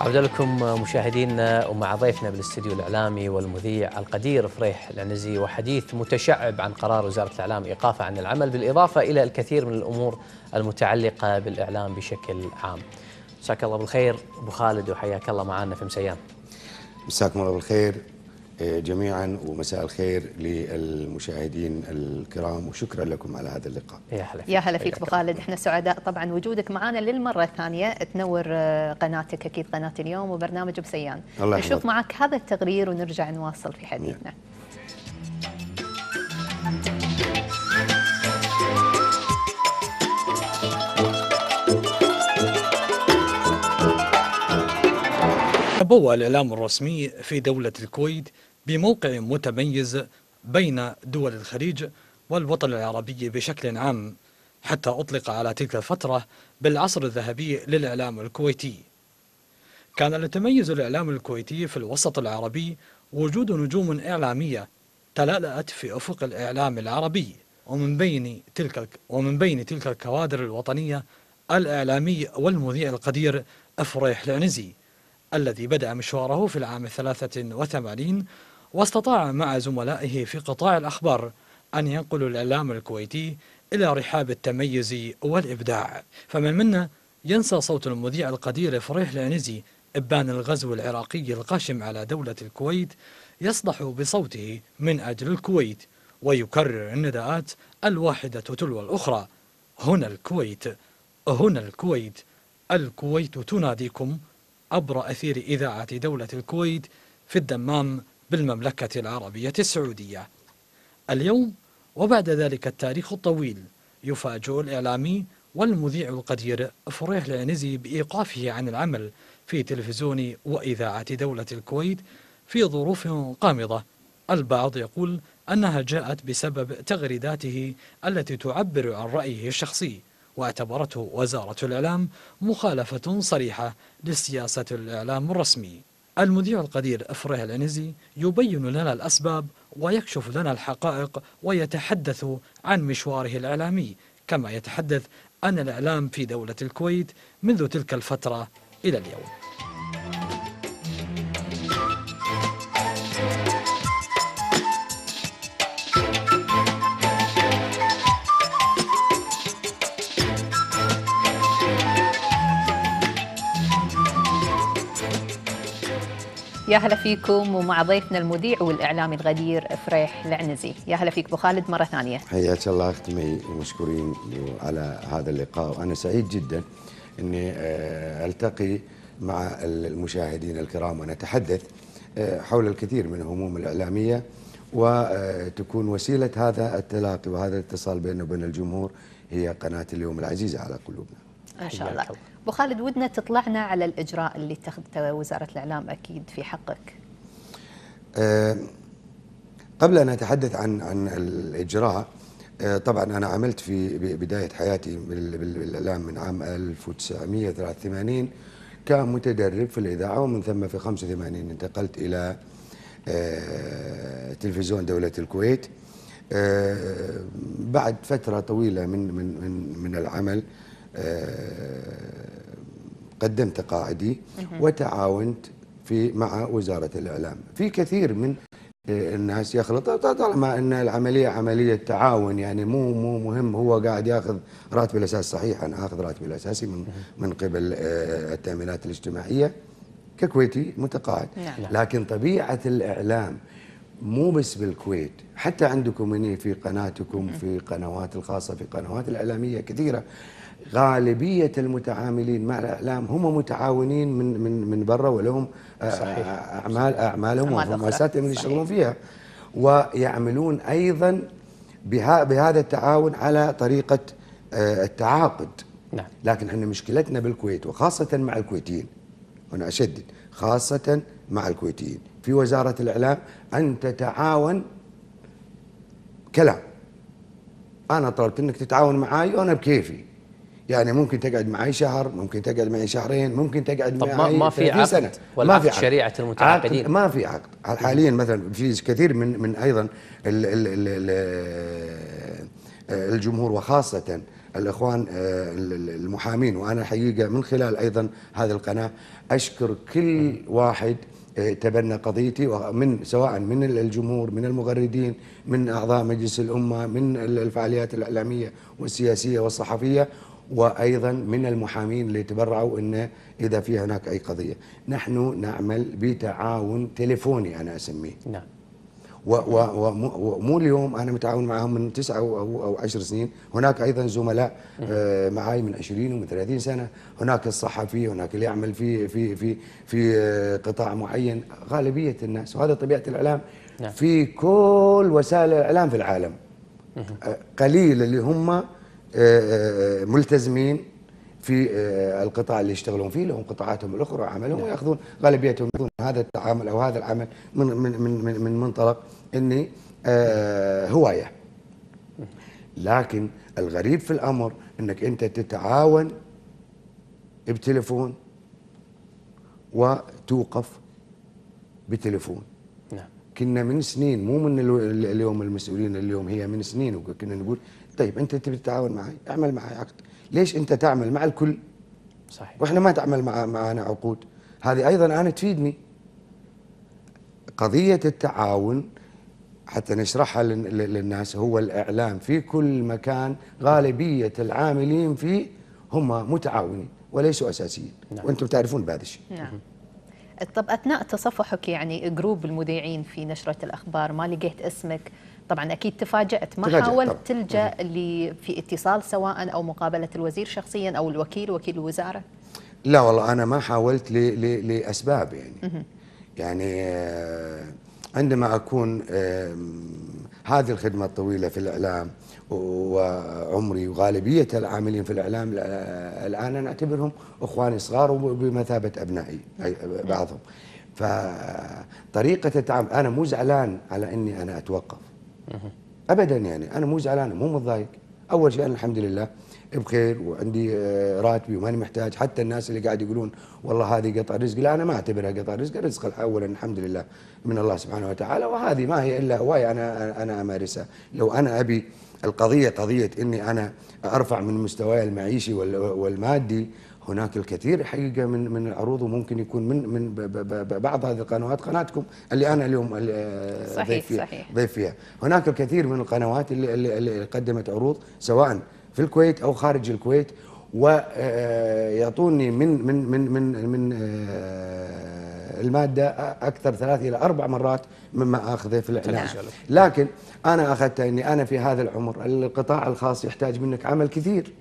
عودة لكم مشاهدينا ومع ضيفنا بالاستديو الإعلامي والمذيع القدير فريح العنزي وحديث متشعب عن قرار وزارة الإعلام إيقافه عن العمل بالإضافة إلى الكثير من الأمور المتعلقة بالإعلام بشكل عام مساك الله بالخير أبو خالد وحياك الله معنا في مسيان مساكم الله بالخير جميعا ومساء الخير للمشاهدين الكرام وشكرا لكم على هذا اللقاء يا هلا فيك, يا هلا فيك خالد احنا سعداء طبعا وجودك معنا للمره الثانيه تنور آه، قناتك اكيد قناه اليوم وبرنامج بسيان الله نشوف معك هذا التقرير ونرجع نواصل في حديثنا بوى الإعلام الرسمي في دولة الكويت بموقع متميز بين دول الخليج والوطن العربي بشكل عام حتى أطلق على تلك الفترة بالعصر الذهبي للإعلام الكويتي كان لتميز الإعلام الكويتي في الوسط العربي وجود نجوم إعلامية تلألأت في أفق الإعلام العربي ومن بين تلك ومن بين تلك الكوادر الوطنية الإعلامي والمذيع القدير أفريح العنزي الذي بدأ مشواره في العام 83 واستطاع مع زملائه في قطاع الأخبار أن ينقلوا الإعلام الكويتي إلى رحاب التميز والإبداع فمن منا ينسى صوت المذيع القدير فريح العنزي إبان الغزو العراقي القاشم على دولة الكويت يصدح بصوته من أجل الكويت ويكرر النداءات الواحدة تلو الأخرى هنا الكويت هنا الكويت الكويت تناديكم عبر أثير إذاعة دولة الكويت في الدمام بالمملكة العربية السعودية اليوم وبعد ذلك التاريخ الطويل يفاجئ الإعلامي والمذيع القدير فريح العنزي بإيقافه عن العمل في تلفزيون وإذاعة دولة الكويت في ظروف قامضة البعض يقول أنها جاءت بسبب تغريداته التي تعبر عن رأيه الشخصي واعتبرته وزارة الإعلام مخالفة صريحة لسياسة الإعلام الرسمي المذيع القدير أفره العنزي يبين لنا الأسباب ويكشف لنا الحقائق ويتحدث عن مشواره الإعلامي كما يتحدث عن الإعلام في دولة الكويت منذ تلك الفترة إلى اليوم يا هلا فيكم ومع ضيفنا المذيع والاعلامي الغدير فريح العنزي، يا هلا فيك ابو خالد مره ثانيه. حياك الله اختي مشكورين ومشكورين على هذا اللقاء وانا سعيد جدا اني آه، التقي مع المشاهدين الكرام ونتحدث آه، حول الكثير من الهموم الاعلاميه وتكون وسيله هذا التلاقي وهذا الاتصال بيننا وبين الجمهور هي قناه اليوم العزيزه على قلوبنا. ما شاء الله. ابو خالد ودنا تطلعنا على الاجراء اللي اتخذته وزاره الاعلام اكيد في حقك. أه قبل ان اتحدث عن عن الاجراء أه طبعا انا عملت في بدايه حياتي بالاعلام من عام 1983 كمتدرب في الاذاعه ومن ثم في 85 انتقلت الى أه تلفزيون دوله الكويت. أه، بعد فتره طويله من من من, من العمل أه، قدمت تقاعدي وتعاونت في مع وزارة الإعلام في كثير من آه، الناس يخلط طالما أن العملية عملية تعاون يعني مو مو مهم هو قاعد ياخذ راتب الأساس صحيح أنا أخذ راتبي الأساسي من من قبل آه، التأمينات الاجتماعية ككويتي متقاعد نعم. نعم. لكن طبيعة الإعلام مو بس بالكويت حتى عندكم في قناتكم في قنوات الخاصة في قنوات الإعلامية كثيرة غالبيه المتعاملين مع الاعلام هم متعاونين من من من برا ولهم آه، صحيح. اعمال اعمالهم ومؤسساتهم اللي يشتغلون فيها ويعملون ايضا بهذا التعاون على طريقه آه، التعاقد نعم. لكن احنا مشكلتنا بالكويت وخاصه مع الكويتيين أنا اشدد خاصه مع الكويتيين في وزاره الاعلام ان تتعاون كلام انا طلبت انك تتعاون معي وانا بكيفي يعني ممكن تقعد معي شهر ممكن تقعد معي شهرين ممكن تقعد طب معي ما في عقد سنة ولا ما في عقد شريعه المتعاقدين ما في عقد حاليا مثلا في كثير من من ايضا الـ الـ الـ الجمهور وخاصه الاخوان آه، المحامين وانا حقيقه من خلال ايضا هذه القناه اشكر كل واحد آه، تبنى قضيتي ومن سواء من الجمهور من المغردين من اعضاء مجلس الامه من الفعاليات الاعلاميه والسياسيه والصحفيه وايضا من المحامين اللي تبرعوا انه اذا في هناك اي قضيه، نحن نعمل بتعاون تليفوني انا اسميه. نعم. ومو اليوم انا متعاون معهم من تسعة او او 10 سنين، هناك ايضا زملاء آه، معي من 20 ومن 30 سنه، هناك الصحفي، هناك اللي يعمل في في في في آه، قطاع معين، غالبيه الناس وهذا طبيعه الاعلام نعم. في كل وسائل الاعلام في العالم. آه، قليل اللي هم آه، آه، ملتزمين في آه، القطاع اللي يشتغلون فيه لهم قطاعاتهم الاخرى وعملهم نعم. وياخذون غالبيتهم ياخذون هذا التعامل او هذا العمل من من من من, من منطلق اني هوايه لكن الغريب في الامر انك انت تتعاون بتليفون وتوقف بتليفون نعم كنا من سنين مو من اليوم المسؤولين اليوم هي من سنين وكنا نقول طيب انت تبي تتعاون معي اعمل معي عقد ليش انت تعمل مع الكل صحيح واحنا ما تعمل مع معنا عقود هذه ايضا انا تفيدني قضيه التعاون حتى نشرحها للناس هو الاعلام في كل مكان غالبيه العاملين فيه هم متعاونين وليسوا اساسيين نعم. وانتم تعرفون بهذا الشيء نعم طب اثناء تصفحك يعني جروب المذيعين في نشره الاخبار ما لقيت اسمك طبعا اكيد تفاجات ما حاولت تلجا في اتصال سواء او مقابله الوزير شخصيا او الوكيل وكيل الوزاره لا والله انا ما حاولت لاسباب يعني يعني آه، عندما اكون هذه الخدمه الطويله في الاعلام وعمري وغالبيه العاملين في الاعلام الان انا اعتبرهم اخواني صغار وبمثابه ابنائي بعضهم فطريقه التعامل انا مو زعلان على اني انا اتوقف ابدا يعني انا مو زعلان مو متضايق اول شيء انا الحمد لله بخير وعندي آه، راتبي وماني محتاج حتى الناس اللي قاعد يقولون والله هذه قطع رزق لا انا ما اعتبرها قطع رزق رزق اولا الحمد لله من الله سبحانه وتعالى وهذه ما هي الا هوايه انا انا امارسها لو انا ابي القضيه قضيه اني انا ارفع من مستواي المعيشي والمادي هناك الكثير حقيقه من من العروض وممكن يكون من من بعض هذه القنوات قناتكم اللي انا اليوم صحيح ضيف فيها صحيح ضيف فيها هناك الكثير من القنوات اللي, اللي, اللي قدمت عروض سواء في الكويت او خارج الكويت ويعطوني آه، من من من من من آه، الماده اكثر ثلاث الى اربع مرات مما اخذه في الاعلام نعم. لكن انا اخذتها اني انا في هذا العمر القطاع الخاص يحتاج منك عمل كثير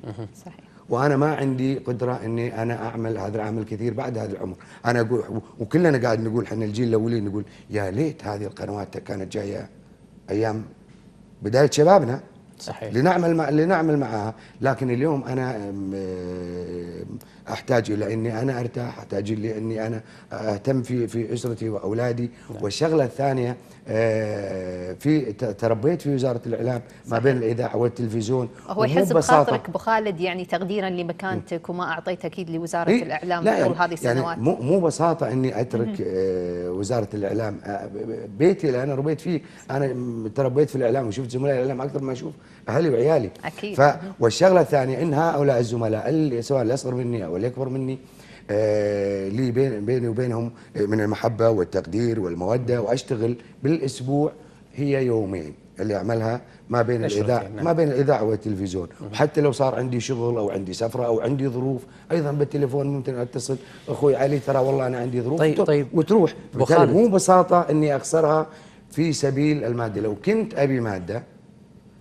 صحيح وانا ما عندي قدره اني انا اعمل هذا العمل كثير بعد هذا العمر انا اقول وكلنا قاعد نقول احنا الجيل الاولي نقول يا ليت هذه القنوات كانت جايه ايام بدايه شبابنا صحيح لنعمل مع لنعمل معها لكن اليوم انا احتاج الى اني انا ارتاح احتاج الى اني انا اهتم في في اسرتي واولادي نعم. والشغله الثانيه آه، في تربيت في وزاره الاعلام ما بين الاذاعه والتلفزيون هو يحس بخاطرك ابو خالد يعني تقديرا لمكانتك نعم. وما اعطيت اكيد لوزاره إيه؟ الاعلام طول يعني هذه يعني السنوات يعني مو مو بساطه اني اترك آه، وزاره الاعلام آه، بيتي اللي انا ربيت فيه انا تربيت في الاعلام وشفت زملاء الاعلام اكثر ما اشوف اهلي وعيالي اكيد ف... والشغله الثانيه ان هؤلاء الزملاء اللي سواء اللي اصغر مني او اللي اكبر مني آه لي بين بيني وبينهم آه، من المحبه والتقدير والموده واشتغل بالاسبوع هي يومين اللي اعملها ما بين الاذاعه نعم. ما بين الاذاعه والتلفزيون وحتى لو صار عندي شغل او عندي سفره او عندي ظروف ايضا بالتليفون ممكن اتصل اخوي علي ترى والله انا عندي ظروف طيب طيب وتروح مو بساطه اني اخسرها في سبيل الماده لو كنت ابي ماده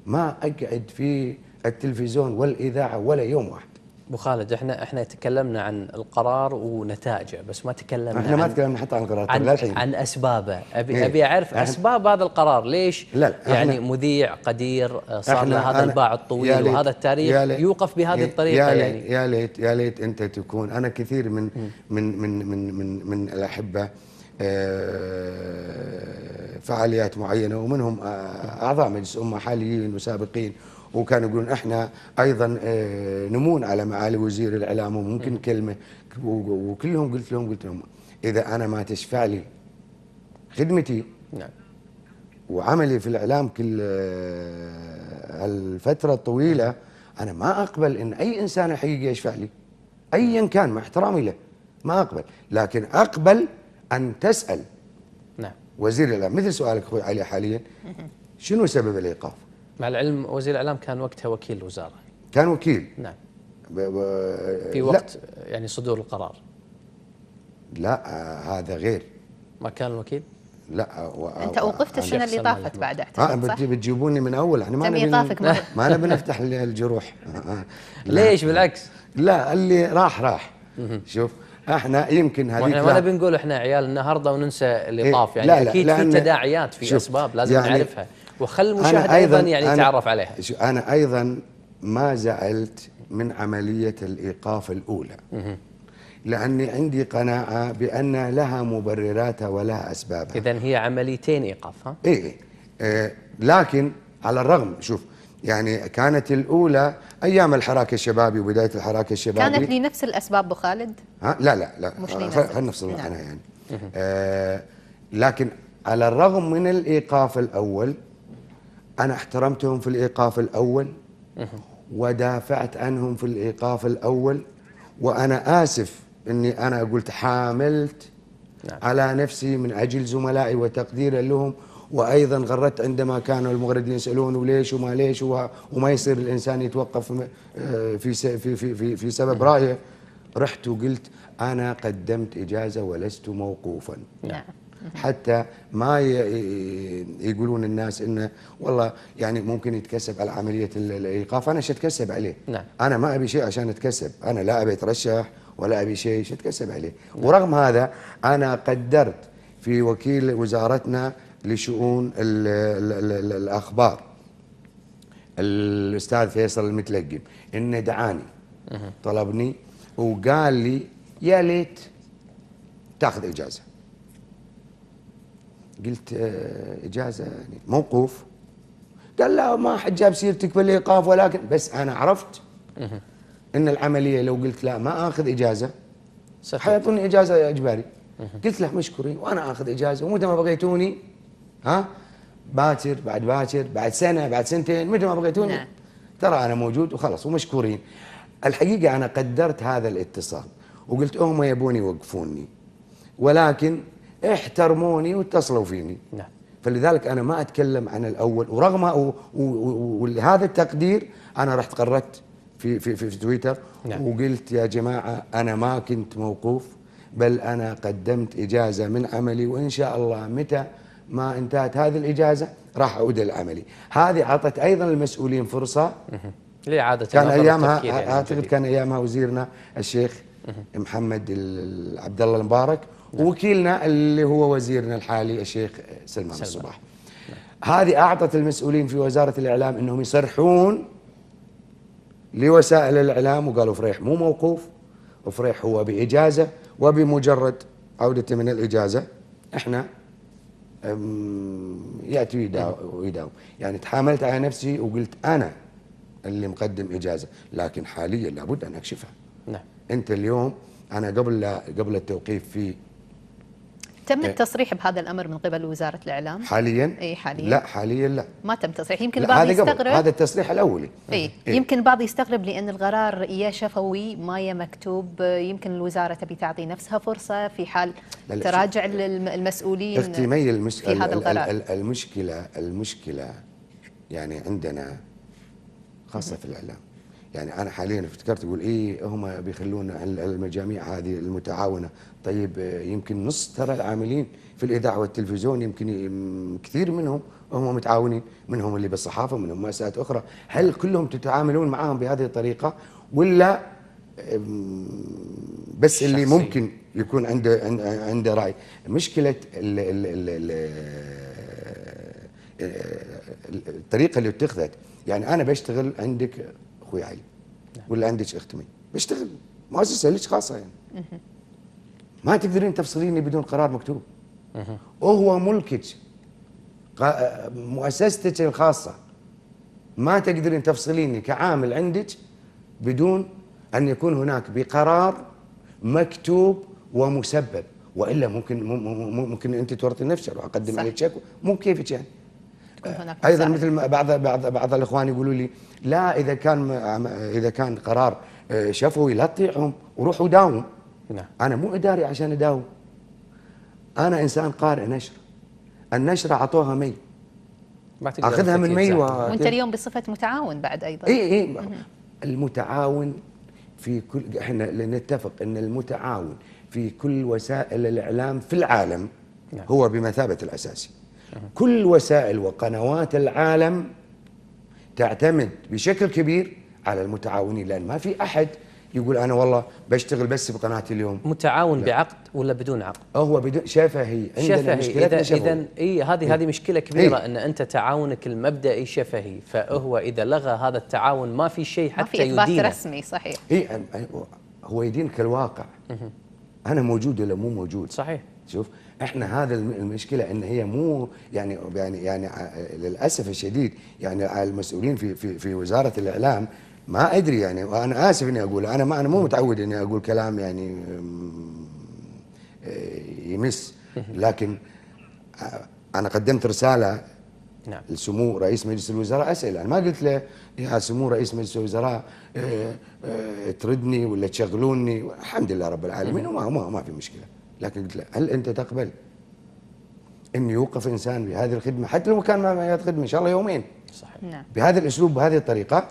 ما اقعد في التلفزيون والاذاعه ولا يوم واحد ابو خالد احنا احنا تكلمنا عن القرار ونتائجه بس ما تكلمنا احنا ما تكلمنا حتى عن القرار عن, طيب، للحين. عن اسبابه ابي إيه؟ ابي اعرف اسباب هذا القرار ليش لا لا يعني مذيع قدير آه، صار له هذا الباع الطويل وهذا التاريخ يوقف بهذه الطريقه يا يعني. ليت يعني يا ليت يا ليت انت تكون انا كثير من من من من من, من الاحبه آه، فعاليات معينه ومنهم آه، اعضاء مجلس امه حاليين وسابقين وكانوا يقولون احنا ايضا آه، نمون على معالي وزير الاعلام وممكن كلمه وكلهم قلت لهم قلت لهم اذا انا ما تشفع لي خدمتي نعم وعملي في الاعلام كل هالفتره الطويله انا ما اقبل ان اي انسان حقيقي يشفع لي ايا كان مع احترامي له ما اقبل لكن اقبل ان تسال نعم وزير الاعلام مثل سؤالك اخوي علي حاليا شنو سبب الايقاف؟ مع العلم وزير الاعلام كان وقتها وكيل الوزاره كان وكيل نعم ب... ب... آه، في وقت لا. يعني صدور القرار لا آه هذا غير ما كان الوكيل؟ لا آه، و... آه، انت اوقفت السنه اللي طافت بعد اعتقد صح؟ بتجيبوني من اول احنا ما نبي ما نبي نفتح الجروح ليش بالعكس؟ لا اللي راح راح شوف احنا يمكن هذيك احنا ما بنقول احنا عيال النهارده وننسى اللي إيه، طاف يعني لا لا اكيد في تداعيات في اسباب لازم يعني نعرفها وخلي المشاهد ايضا يعني يتعرف عليها انا ايضا ما زعلت من عمليه الايقاف الاولى لاني عندي قناعه بان لها مبرراتها ولها اسبابها اذا هي عمليتين ايقاف ها؟ اي إيه لكن على الرغم شوف يعني كانت الأولى أيام الحراك الشبابي وبداية الحراك الشبابي كانت لنفس الأسباب أبو خالد؟ ها؟ لا لا لا مش خلينا نفصل نعم. عنها يعني آه لكن على الرغم من الإيقاف الأول أنا احترمتهم في الإيقاف الأول ودافعت عنهم في الإيقاف الأول وأنا آسف أني أنا قلت حاملت نعم. على نفسي من أجل زملائي وتقديرا لهم وايضا غردت عندما كانوا المغردين يسالون وليش وما ليش وما يصير الانسان يتوقف آه، في في في في سبب رايه رحت وقلت انا قدمت اجازه ولست موقوفا نعم حتى ما يقولون الناس انه والله يعني ممكن يتكسب على عمليه الايقاف انا شو اتكسب عليه نعم. انا ما ابي شيء عشان اتكسب انا لا ابي اترشح ولا ابي شيء شو اتكسب عليه نعم. ورغم هذا انا قدرت في وكيل وزارتنا لشؤون ال ال ال الاخبار الاستاذ فيصل المتلقم انه دعاني طلبني وقال لي يا ليت تاخذ اجازه قلت آه، اجازه يعني موقوف قال لا ما حد جاب سيرتك بالايقاف ولكن بس انا عرفت ان العمليه لو قلت لا ما اخذ اجازه حيعطوني اجازه اجباري قلت له مشكورين وانا اخذ اجازه ومتى ما بغيتوني ها باكر بعد باكر بعد سنه بعد سنتين متى ما بغيتوني نعم. ترى انا موجود وخلاص ومشكورين الحقيقه انا قدرت هذا الاتصال وقلت هم يبون يوقفوني ولكن احترموني واتصلوا فيني نعم. فلذلك انا ما اتكلم عن الاول ورغم ولهذا التقدير انا رحت قررت في في في, في تويتر نعم. وقلت يا جماعه انا ما كنت موقوف بل انا قدمت اجازه من عملي وان شاء الله متى ما انتهت هذه الإجازة راح أعود للعملي هذه أعطت أيضا المسؤولين فرصة لإعادة كان أيامها يعني أعتقد كان أيامها وزيرنا الشيخ محمد عبد الله المبارك نعم. ووكيلنا اللي هو وزيرنا الحالي الشيخ سلمان, سلمان. الصباح نعم. هذه أعطت المسؤولين في وزارة الإعلام أنهم يصرحون لوسائل الإعلام وقالوا فريح مو موقوف وفريح هو بإجازة وبمجرد عودته من الإجازة احنا ياتي نعم. ويداوم يعني تحاملت على نفسي وقلت انا اللي مقدم اجازه لكن حاليا لابد ان اكشفها نعم انت اليوم انا قبل قبل التوقيف في تم إيه. التصريح بهذا الامر من قبل وزاره الاعلام حاليا اي حاليا لا حاليا لا ما تم تصريح يمكن البعض يستغرب هذا التصريح الاولي اي إيه؟ يمكن البعض يستغرب لان القرار يا شفوي ما يا مكتوب يمكن الوزاره تبي تعطي نفسها فرصه في حال لا لا تراجع المسؤولين اختي مي المشكله في هذا القرار المشكله المشكله يعني عندنا خاصه في الاعلام يعني انا حاليا افتكرت اقول ايه هم بيخلون المجاميع هذه المتعاونه طيب يمكن نص ترى العاملين في الاذاعه والتلفزيون يمكن كثير منهم هم متعاونين منهم اللي بالصحافه منهم مؤسسات اخرى هل كلهم تتعاملون معاهم بهذه الطريقه ولا بس شخصي. اللي ممكن يكون عنده عنده راي مشكله آه، الطريقه اللي اتخذت يعني انا بشتغل عندك اخويا علي نعم. واللي عندك اخت مي بيشتغل مؤسسه لك خاصه يعني ما تقدرين تفصليني بدون قرار مكتوب وهو ملكك آه، مؤسستك الخاصه ما تقدرين تفصليني كعامل عندك بدون ان يكون هناك بقرار مكتوب ومسبب والا ممكن ممكن انت تورطي نفسك واقدم عليك شكوى مو كيفك يعني تكون هناك مساعدة. ايضا مثل بعض بعض بعض الاخوان يقولوا لي لا اذا كان اذا كان قرار آه، شفوي لا تطيعهم وروحوا داوم نعم. انا مو اداري عشان اداوم انا انسان قارئ نشر النشره اعطوها مي ما تقدر اخذها من مي و... وانت اليوم بصفه متعاون بعد ايضا اي اي المتعاون في كل احنا نتفق ان المتعاون في كل وسائل الاعلام في العالم نعم. هو بمثابه الاساسي كل وسائل وقنوات العالم تعتمد بشكل كبير على المتعاونين لان ما في احد يقول انا والله بشتغل بس بقناتي اليوم متعاون لا. بعقد ولا بدون عقد؟ هو بدون شفهي عندنا شفهي. اذا اذا اي هذه هذه مشكله كبيره إيه؟ ان انت تعاونك المبدئي شفهي فهو اذا لغى هذا التعاون ما في شيء حتى يدينه ما في اثبات رسمي صحيح اي هو يدينك الواقع انا موجود ولا مو موجود صحيح شوف احنا هذا المشكله ان هي مو يعني يعني يعني للاسف الشديد يعني المسؤولين في في في وزاره الاعلام ما ادري يعني وانا اسف اني اقول انا ما انا مو متعود اني اقول كلام يعني آه، يمس لكن انا قدمت رساله نعم. لسمو رئيس مجلس الوزراء اسئله انا ما قلت له يا سمو رئيس مجلس الوزراء اه اه تردني ولا تشغلوني الحمد لله رب العالمين وما ما, ما في مشكله لكن قلت له هل انت تقبل ان يوقف انسان بهذه الخدمه حتى لو كان ما خدمه ان شاء الله يومين صحيح نعم. بهذا الاسلوب بهذه الطريقه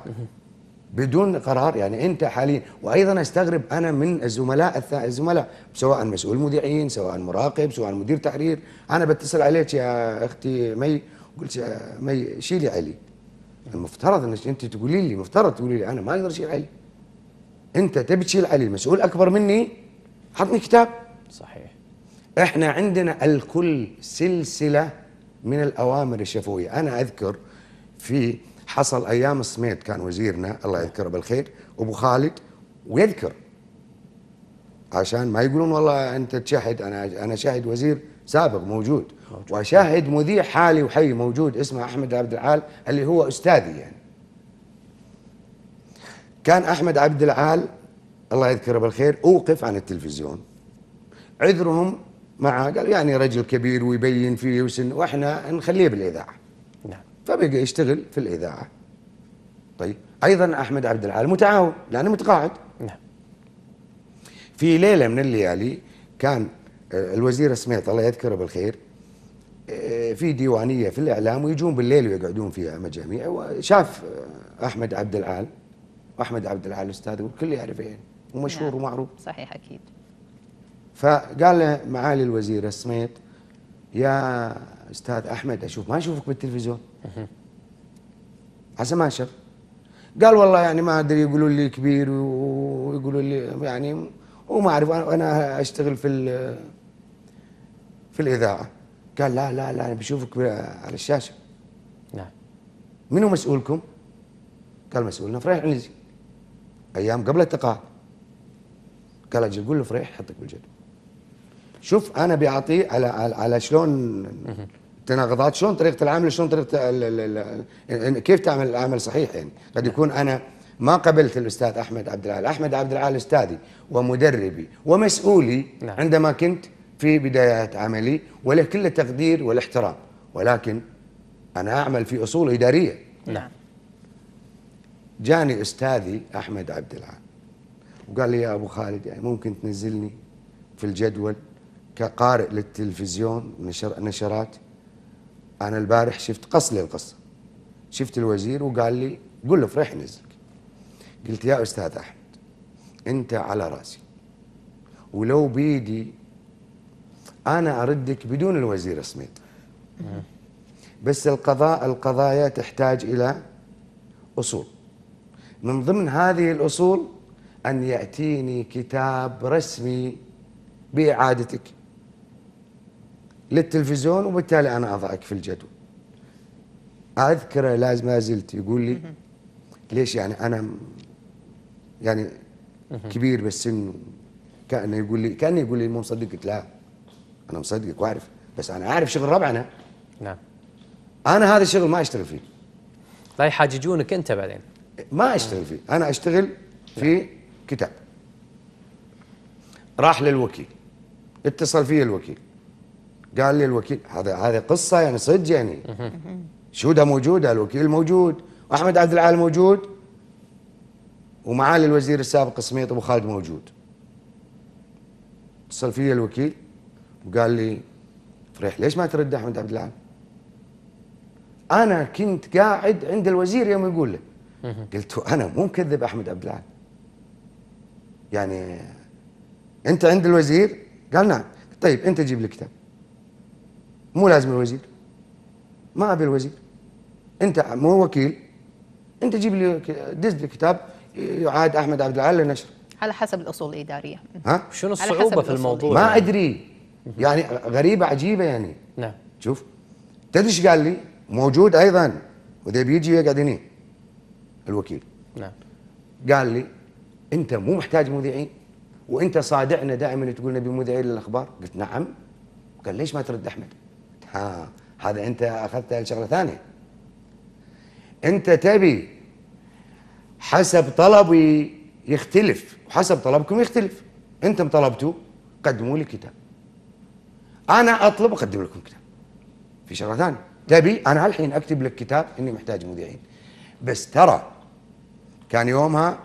بدون قرار يعني انت حاليا وايضا استغرب انا من الزملاء الزملاء سواء مسؤول مذيعين سواء مراقب سواء مدير تحرير انا بتصل عليك يا اختي مي قلت يا مي شيلي علي المفترض انك انت تقولي لي مفترض تقولي لي انا ما اقدر اشيل علي انت تبي تشيل علي المسؤول اكبر مني عطني كتاب صحيح احنا عندنا الكل سلسله من الاوامر الشفويه انا اذكر في حصل ايام الصميد كان وزيرنا الله يذكره بالخير ابو خالد ويذكر عشان ما يقولون والله انت تشاهد انا انا شاهد وزير سابق موجود, موجود. وشاهد مذيع حالي وحي موجود اسمه احمد عبد العال اللي هو استاذي يعني كان احمد عبد العال الله يذكره بالخير اوقف عن التلفزيون عذرهم معاه قال يعني رجل كبير ويبين فيه وسن واحنا نخليه بالاذاعه نعم فبقى يشتغل في الاذاعه طيب ايضا احمد عبد العال متعاون لانه متقاعد نعم في ليله من الليالي كان آه، الوزير سمعت الله يذكره بالخير آه، في ديوانيه في الاعلام ويجون بالليل ويقعدون فيها مجاميع وشاف آه، احمد عبد العال احمد عبد العال استاذ والكل يعرفه يعني ومشهور نعم. ومعروف صحيح اكيد فقال له معالي الوزير السميط يا استاذ احمد اشوف ما اشوفك بالتلفزيون عسى ما شاف قال والله يعني ما ادري يقولوا لي كبير ويقولوا لي يعني وما اعرف انا اشتغل في في الاذاعه قال لا لا لا انا بشوفك على الشاشه نعم منو مسؤولكم؟ قال مسؤولنا فريح عنزي ايام قبل التقاعد قال اجل قول له فريح حطك بالجدول شوف انا بيعطيه على على شلون تناقضات شلون طريقه العمل شلون طريقه الـ الـ الـ كيف تعمل العمل صحيح يعني قد نعم. يكون انا ما قبلت الاستاذ احمد عبد العال احمد عبد العال استاذي ومدربي ومسؤولي نعم. عندما كنت في بدايات عملي وله كل التقدير والاحترام ولكن انا اعمل في اصول اداريه نعم جاني استاذي احمد عبد العال وقال لي يا ابو خالد يعني ممكن تنزلني في الجدول كقارئ للتلفزيون نشر نشرات انا البارح شفت قص القصه شفت الوزير وقال لي قول له فريح نزلك قلت يا استاذ احمد انت على راسي ولو بيدي انا اردك بدون الوزير سميط بس القضاء القضايا تحتاج الى اصول من ضمن هذه الاصول ان ياتيني كتاب رسمي باعادتك للتلفزيون وبالتالي انا اضعك في الجدول اذكره لازم ما زلت يقول لي ليش يعني انا يعني كبير بالسن كانه يقول لي كانه يقول لي مو مصدق قلت لا انا مصدقك واعرف بس انا اعرف شغل ربعنا نعم انا هذا الشغل ما اشتغل فيه لا يحاججونك انت بعدين ما اشتغل فيه انا اشتغل في نعم. كتاب راح للوكيل اتصل فيه الوكيل قال لي الوكيل هذا هذه قصه يعني صدق يعني شهودها موجوده الوكيل موجود واحمد عبد العال موجود ومعالي الوزير السابق سميط ابو خالد موجود اتصل فيا الوكيل وقال لي فريح ليش ما ترد احمد عبد العال؟ انا كنت قاعد عند الوزير يوم يقول له قلت له انا مو مكذب احمد عبد العال يعني انت عند الوزير؟ قال نعم طيب انت جيب لي كتاب مو لازم الوزير ما ابي الوزير انت مو وكيل انت جيب لي دز لي كتاب يعاد احمد عبد العال للنشر على حسب الاصول الاداريه ها شنو الصعوبه في الموضوع ما يعني. ادري يعني غريبه عجيبه يعني نعم شوف تدري ايش قال لي موجود ايضا واذا بيجي يقعد هنا الوكيل نعم قال لي انت مو محتاج مذيعين وانت صادعنا دائما تقول نبي مذيعين للاخبار قلت نعم قال ليش ما ترد احمد ها هذا انت اخذت شغله ثانيه انت تبي حسب طلبي يختلف وحسب طلبكم يختلف انتم طلبتوا قدموا لي كتاب انا اطلب اقدم لكم كتاب في شغله ثانيه تبي انا الحين اكتب لك كتاب اني محتاج مذيعين بس ترى كان يومها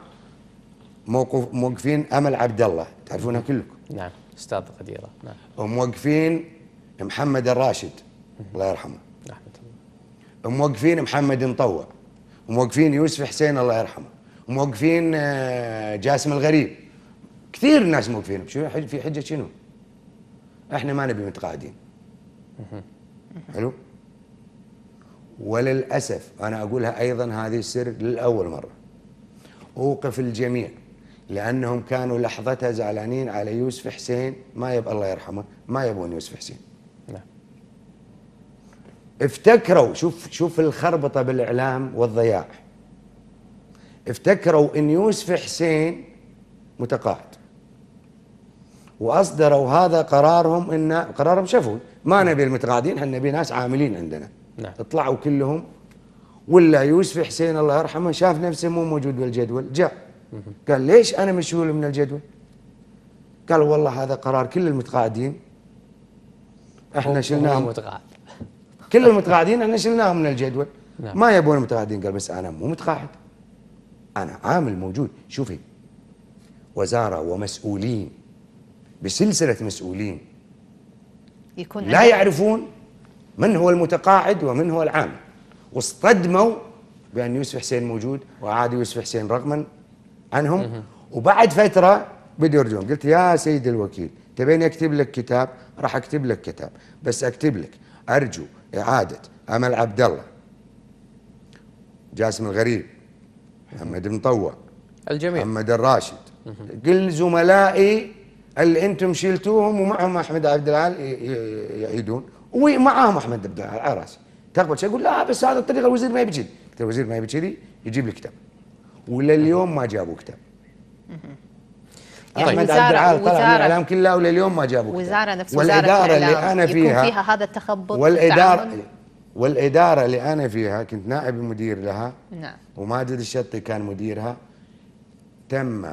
موقف موقفين امل عبد الله تعرفونها كلكم نعم استاذ قديره نعم وموقفين محمد الراشد الله يرحمه موقفين محمد مطوع وموقفين يوسف حسين الله يرحمه وموقفين آه، جاسم الغريب كثير ناس موقفين في حجه شنو؟ احنا ما نبي متقاعدين حلو؟ وللاسف انا اقولها ايضا هذه السر للاول مره اوقف الجميع لانهم كانوا لحظتها زعلانين على يوسف حسين ما يب الله يرحمه ما يبون يوسف حسين افتكروا شوف شوف الخربطه بالاعلام والضياع افتكروا ان يوسف حسين متقاعد واصدروا هذا قرارهم ان قرارهم شفوي ما نعم. نبي المتقاعدين احنا نبي ناس عاملين عندنا نعم. اطلعوا كلهم ولا يوسف حسين الله يرحمه شاف نفسه مو موجود بالجدول جاء قال ليش انا مشغول من الجدول قال والله هذا قرار كل المتقاعدين احنا شلناهم متقاعد كل المتقاعدين احنا شلناهم من الجدول نعم. ما يبون متقاعدين قال بس انا مو متقاعد انا عامل موجود شوفي وزاره ومسؤولين بسلسله مسؤولين يكون لا يعرفون من هو المتقاعد ومن هو العامل واصطدموا بان يوسف حسين موجود وعاد يوسف حسين رغما عنهم وبعد فتره بدي يرجعون قلت يا سيد الوكيل تبين اكتب لك كتاب راح اكتب لك كتاب بس اكتب لك ارجو إعادة أمل عبد الله جاسم الغريب محمد مطوع الجميع محمد الراشد قل زملائي اللي انتم شلتوهم ومعهم احمد عبد العال يعيدون ومعاهم احمد عبد العال على راسي تقبل شيء يقول لا بس هذا الطريقه الوزير ما يبي كذي قلت الوزير ما يبي كذي يجيب لي كتاب ولليوم ما جابوا كتاب يعني طيب. احمد عبد العال طلع من الاعلام كله ولليوم ما جابوا وزاره نفس والاداره وزارة اللي انا فيها يكون فيها هذا التخبط والاداره والاداره اللي انا فيها كنت نائب المدير لها نعم وماجد الشطي كان مديرها تم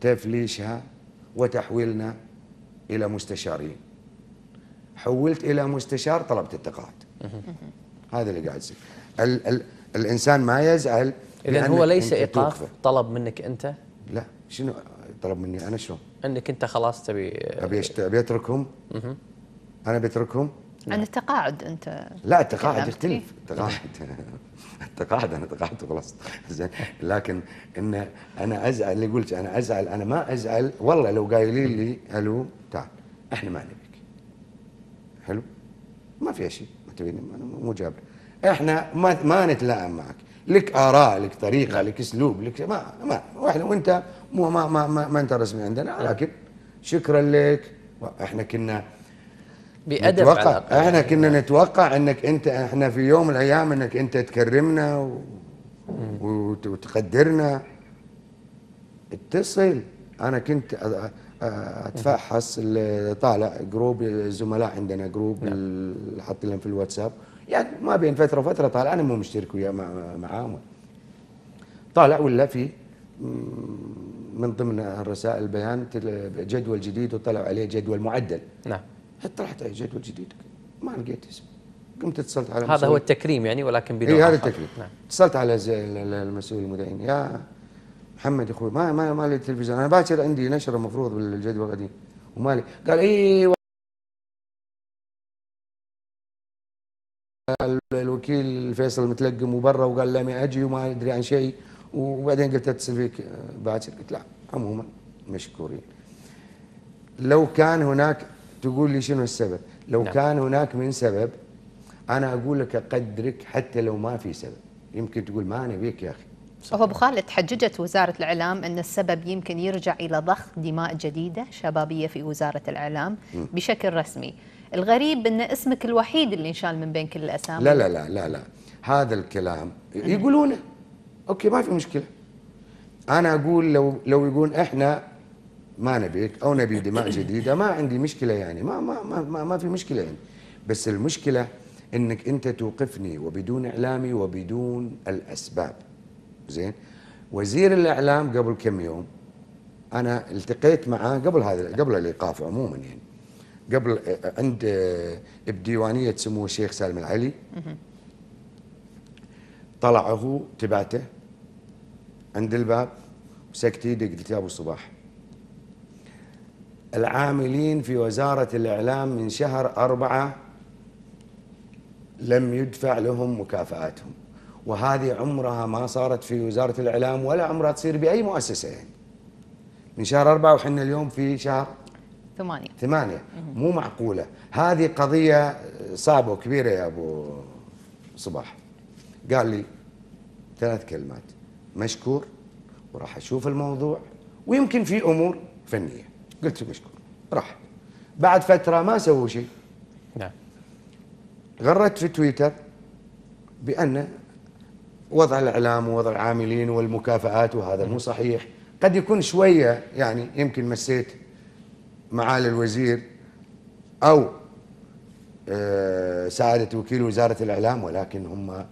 تفليشها وتحويلنا الى مستشارين حولت الى مستشار طلبت التقاعد هذا اللي قاعد يصير ال ال الانسان ما يزعل اذا هو ليس ايقاف طلب منك انت لا شنو طلب مني انا شلون؟ انك انت خلاص تبي ابي أشت... ابي اتركهم انا بتركهم عن نعم. التقاعد انت لا التقاعد يختلف إيه. التقاعد التقاعد انا تقاعدت وخلاص زين لكن ان انا ازعل اللي قلت انا ازعل انا ما ازعل والله لو قايلين لي الو تعال احنا ما نبيك حلو ما فيها شيء ما تبيني مو جابر احنا ما ما نتلائم معك لك اراء لك طريقه نعم. لك اسلوب لك ما ما واحنا وانت مو ما ما ما, ما انت رسمي عندنا ولكن شكرا لك احنا كنا بأدب على احنا كنا نتوقع انك انت احنا في يوم من الايام انك انت تكرمنا و... وتقدرنا اتصل انا كنت اتفحص طالع جروب الزملاء عندنا جروب نعم. حاط لهم في الواتساب يعني ما بين فتره وفتره طالع انا مو مشترك وياه معاهم طالع ولا في من ضمن الرسائل البيان جدول جديد وطلعوا عليه جدول معدل نعم حتى طلعت عليه جدول جديد ما لقيت اسمه قمت اتصلت على هذا هو التكريم يعني ولكن بدون اي هذا التكريم نعم. اتصلت على المسؤول المدعين يا محمد اخوي ما ما ما لي تلفزيون انا باكر عندي نشره مفروض بالجدول القديم ومالي قال اي الوكيل فيصل متلقم وبرا وقال لم اجي وما ادري عن شيء وبعدين قلت اتصل فيك باكر قلت لا عموما مشكورين لو كان هناك تقول لي شنو السبب لو نعم. كان هناك من سبب انا اقول لك اقدرك حتى لو ما في سبب يمكن تقول ما انا بيك يا اخي هو ابو خالد حججت وزاره الاعلام ان السبب يمكن يرجع الى ضخ دماء جديده شبابيه في وزاره الاعلام بشكل رسمي الغريب ان اسمك الوحيد اللي انشال من بين كل الاسامي لا لا لا لا, لا. هذا الكلام يقولونه اوكي ما في مشكله انا اقول لو لو يقول احنا ما نبيك او نبي دماء جديده ما عندي مشكله يعني ما ما ما ما, ما في مشكله يعني بس المشكله انك انت توقفني وبدون اعلامي وبدون الاسباب زين وزير الاعلام قبل كم يوم انا التقيت معاه قبل هذا قبل الايقاف عموما يعني قبل عند بديوانيه سمو الشيخ سالم العلي طلعه تبعته عند الباب وسكت ايدك قلت يا ابو صباح العاملين في وزارة الإعلام من شهر أربعة لم يدفع لهم مكافآتهم وهذه عمرها ما صارت في وزارة الإعلام ولا عمرها تصير بأي مؤسسة يعني من شهر أربعة وحنا اليوم في شهر ثمانية ثمانية مو معقولة هذه قضية صعبة وكبيرة يا أبو صباح قال لي ثلاث كلمات مشكور وراح اشوف الموضوع ويمكن في امور فنيه قلت له مشكور راح بعد فتره ما سووا شيء نعم غردت في تويتر بان وضع الاعلام ووضع العاملين والمكافئات وهذا مو صحيح قد يكون شويه يعني يمكن مسيت معالي الوزير او آه، سعاده وكيل وزاره الاعلام ولكن هم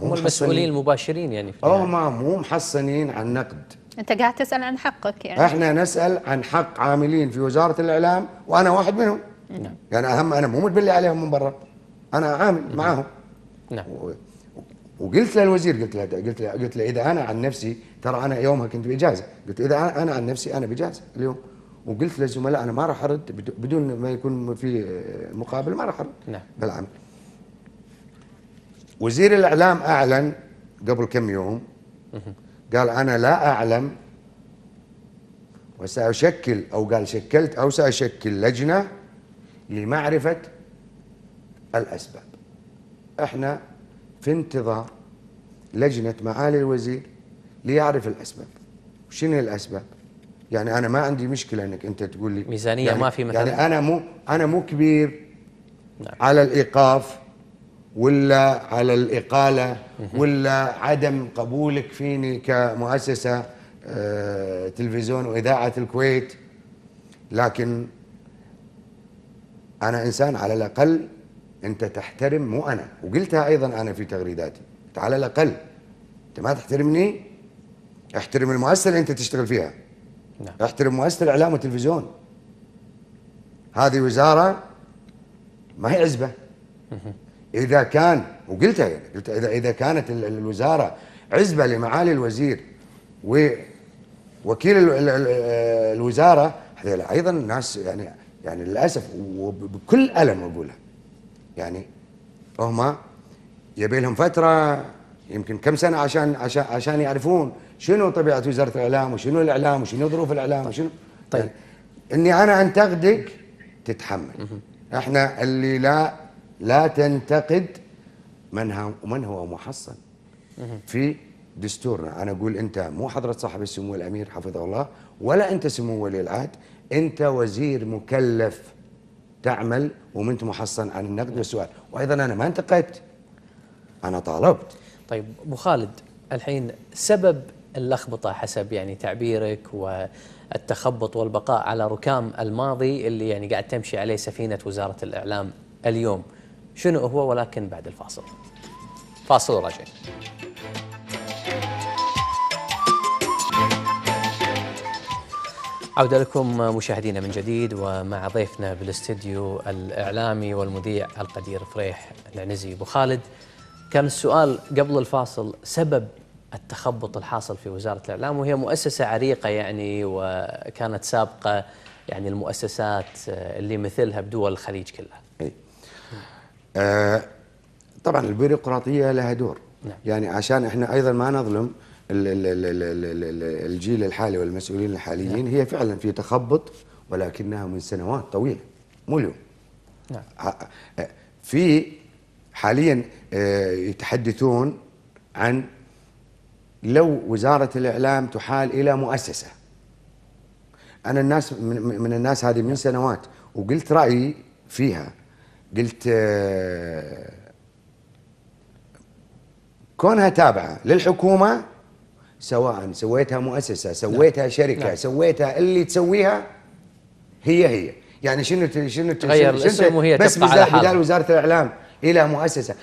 هم المسؤولين المباشرين يعني هم مو محصنين عن نقد انت قاعد تسال عن حقك يعني احنا نسال عن حق عاملين في وزاره الاعلام وانا واحد منهم نعم يعني اهم انا مو متبلي عليهم من برا انا عامل نعم. معاهم نعم و... وقلت للوزير قلت له قلت له قلت له اذا انا عن نفسي ترى انا يومها كنت باجازه قلت اذا انا عن نفسي انا باجازه اليوم وقلت للزملاء انا ما راح ارد بدون ما يكون في مقابل ما راح ارد نعم بالعمل وزير الاعلام اعلن قبل كم يوم قال انا لا اعلم وساشكل او قال شكلت او ساشكل لجنه لمعرفه الاسباب احنا في انتظار لجنه معالي الوزير ليعرف الاسباب شنو الاسباب يعني انا ما عندي مشكله انك انت تقول لي ميزانيه يعني ما في يعني مثلا يعني انا مو انا مو كبير نعم. على الايقاف ولا على الإقالة ولا عدم قبولك فيني كمؤسسة آه، تلفزيون وإذاعة الكويت لكن أنا إنسان على الأقل أنت تحترم مو أنا وقلتها أيضا أنا في تغريداتي على الأقل أنت ما تحترمني احترم المؤسسة اللي أنت تشتغل فيها نعم. احترم مؤسسة الإعلام والتلفزيون هذه وزارة ما هي عزبة اذا كان وقلتها يعني قلت اذا اذا كانت الوزاره عزبه لمعالي الوزير ووكيل الوزاره هذول ايضا الناس يعني يعني للاسف وبكل الم اقولها يعني هم يبي لهم فتره يمكن كم سنه عشان عشان عشان يعرفون شنو طبيعه وزاره الاعلام وشنو الاعلام وشنو ظروف الاعلام وشنو طيب يعني اني انا انتقدك تتحمل احنا اللي لا لا تنتقد من من هو محصن في دستورنا انا اقول انت مو حضره صاحب السمو الامير حفظه الله ولا انت سمو ولي العهد انت وزير مكلف تعمل ومنت محصن عن النقد والسؤال وايضا انا ما انتقدت انا طالبت طيب ابو خالد الحين سبب اللخبطه حسب يعني تعبيرك والتخبط والبقاء على ركام الماضي اللي يعني قاعد تمشي عليه سفينه وزاره الاعلام اليوم شنو هو ولكن بعد الفاصل فاصل وراجعين عودة لكم مشاهدينا من جديد ومع ضيفنا بالاستديو الإعلامي والمذيع القدير فريح العنزي أبو خالد كان السؤال قبل الفاصل سبب التخبط الحاصل في وزارة الإعلام وهي مؤسسة عريقة يعني وكانت سابقة يعني المؤسسات اللي مثلها بدول الخليج كلها آه طبعا البيروقراطيه لها دور نعم. يعني عشان احنا ايضا ما نظلم الجيل الحالي والمسؤولين الحاليين نعم. هي فعلا في تخبط ولكنها من سنوات طويله مو اليوم نعم. آه، في حاليا آه، يتحدثون عن لو وزاره الاعلام تحال الى مؤسسه انا الناس من الناس هذه من نعم. سنوات وقلت رايي فيها قلت آه، كونها تابعه للحكومه سواء سويتها مؤسسه نعم. سويتها شركه نعم. سويتها اللي تسويها هي هي يعني شنو شنو تغير غير شنو وهي بس بدال وزاره الاعلام الى مؤسسه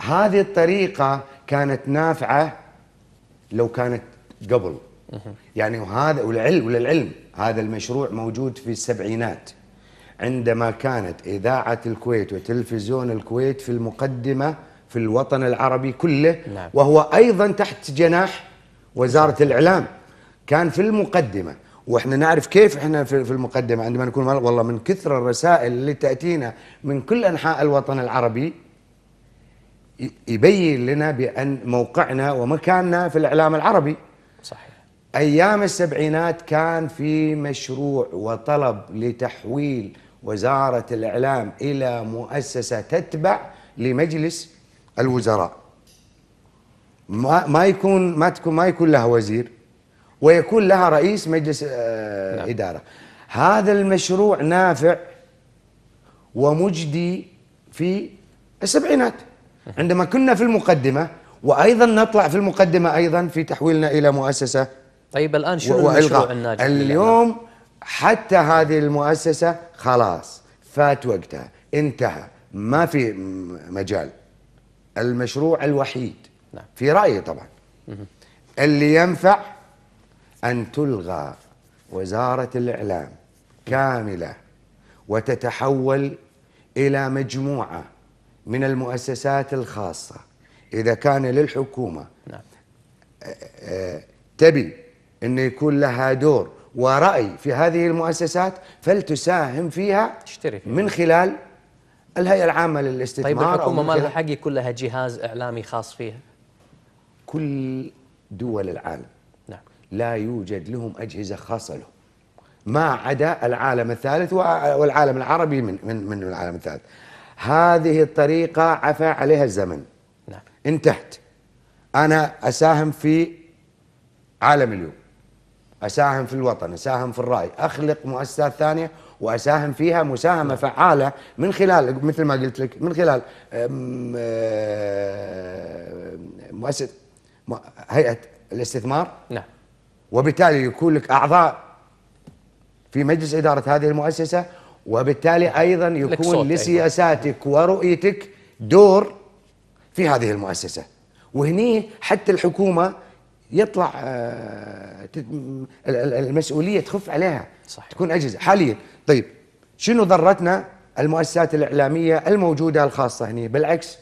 هذه الطريقه كانت نافعه لو كانت قبل يعني وهذا وللعلم وللعلم هذا المشروع موجود في السبعينات عندما كانت إذاعة الكويت وتلفزيون الكويت في المقدمة في الوطن العربي كله نعم. وهو أيضا تحت جناح وزارة نعم. الإعلام كان في المقدمة واحنا نعرف كيف احنا في المقدمه عندما نكون والله من كثر الرسائل اللي تاتينا من كل انحاء الوطن العربي يبين لنا بان موقعنا ومكاننا في الاعلام العربي صحيح ايام السبعينات كان في مشروع وطلب لتحويل وزارة الإعلام إلى مؤسسة تتبع لمجلس الوزراء ما ما يكون ما تكون ما يكون لها وزير ويكون لها رئيس مجلس آه نعم. إدارة هذا المشروع نافع ومجدي في السبعينات عندما كنا في المقدمة وأيضا نطلع في المقدمة أيضا في تحويلنا إلى مؤسسة طيب الآن شو المشروع الناجح اليوم حتى هذه المؤسسة خلاص فات وقتها انتهى ما في مجال المشروع الوحيد نعم. في رأيي طبعا اللي ينفع أن تلغى وزارة الإعلام كاملة وتتحول إلى مجموعة من المؤسسات الخاصة إذا كان للحكومة نعم. تبي أن يكون لها دور ورأي في هذه المؤسسات فلتساهم فيها تشتري فيها من خلال الهيئة العامة للاستثمار طيب الحكومة ما لها حق كلها جهاز إعلامي خاص فيها كل دول العالم نعم. لا يوجد لهم أجهزة خاصة لهم ما عدا العالم الثالث والعالم العربي من من من العالم الثالث هذه الطريقة عفى عليها الزمن نعم. انتهت أنا أساهم في عالم اليوم اساهم في الوطن اساهم في الراي اخلق مؤسسات ثانيه واساهم فيها مساهمه فعاله من خلال مثل ما قلت لك من خلال مؤسسه هيئه الاستثمار نعم وبالتالي يكون لك اعضاء في مجلس اداره هذه المؤسسه وبالتالي ايضا يكون لسياساتك ورؤيتك دور في هذه المؤسسه وهني حتى الحكومه يطلع آه، المسؤوليه تخف عليها صح تكون اجهزه حاليا طيب شنو ضرتنا المؤسسات الاعلاميه الموجوده الخاصه هنا بالعكس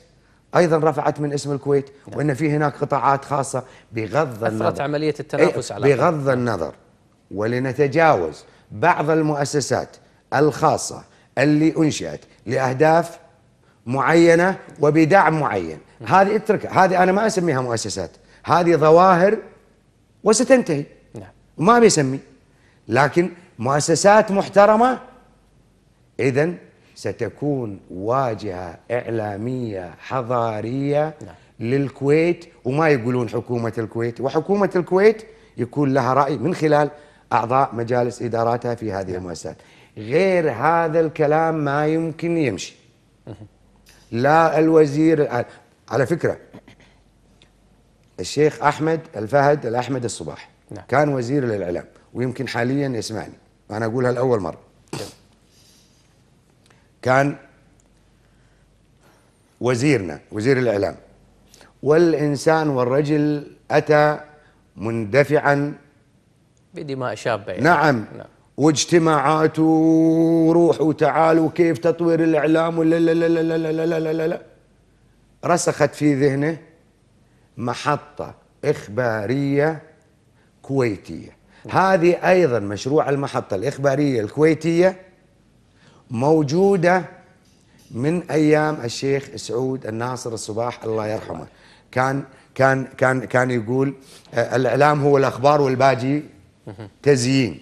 ايضا رفعت من اسم الكويت نعم. وان في هناك قطاعات خاصه بغض النظر اثرت عمليه إيه، التنافس على بغض النظر ولنتجاوز بعض المؤسسات الخاصه اللي انشئت لاهداف معينه وبدعم معين هذه اتركها هذه انا ما اسميها مؤسسات هذه ظواهر وستنتهي نعم. ما بيسمي لكن مؤسسات محترمة إذا ستكون واجهة إعلامية حضارية نعم. للكويت وما يقولون حكومة الكويت وحكومة الكويت يكون لها رأي من خلال أعضاء مجالس إداراتها في هذه نعم. المؤسسات غير هذا الكلام ما يمكن يمشي لا الوزير آه، على فكرة الشيخ احمد الفهد الاحمد الصباح نعم. كان وزير للاعلام ويمكن حاليا يسمعني انا اقولها لاول مره كان وزيرنا وزير الاعلام والانسان والرجل اتى مندفعا بدماء شابه يعني. نعم, نعم. واجتماعات وروح وتعال وكيف تطوير الاعلام ولا لا لا لا لا لا لا لا لا رسخت في ذهنه محطة إخبارية كويتية هذه أيضا مشروع المحطة الإخبارية الكويتية موجودة من أيام الشيخ سعود الناصر الصباح الله يرحمه كان كان كان كان يقول آه، الإعلام هو الأخبار والباجي تزيين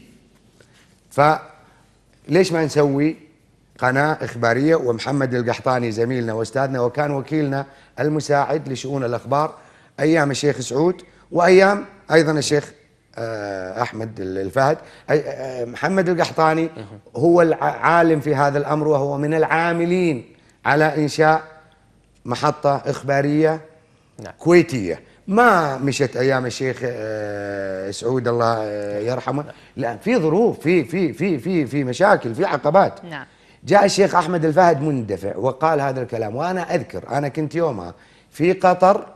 فليش ما نسوي قناة إخبارية ومحمد القحطاني زميلنا وأستاذنا وكان وكيلنا المساعد لشؤون الأخبار ايام الشيخ سعود وايام ايضا الشيخ آه، احمد الفهد آه، آه، محمد القحطاني هو العالم في هذا الامر وهو من العاملين على انشاء محطه اخباريه نعم. كويتيه ما مشت ايام الشيخ سعود الله يرحمه نعم. لا في ظروف في في في في في مشاكل في عقبات نعم جاء الشيخ احمد الفهد مندفع وقال هذا الكلام وانا اذكر انا كنت يومها في قطر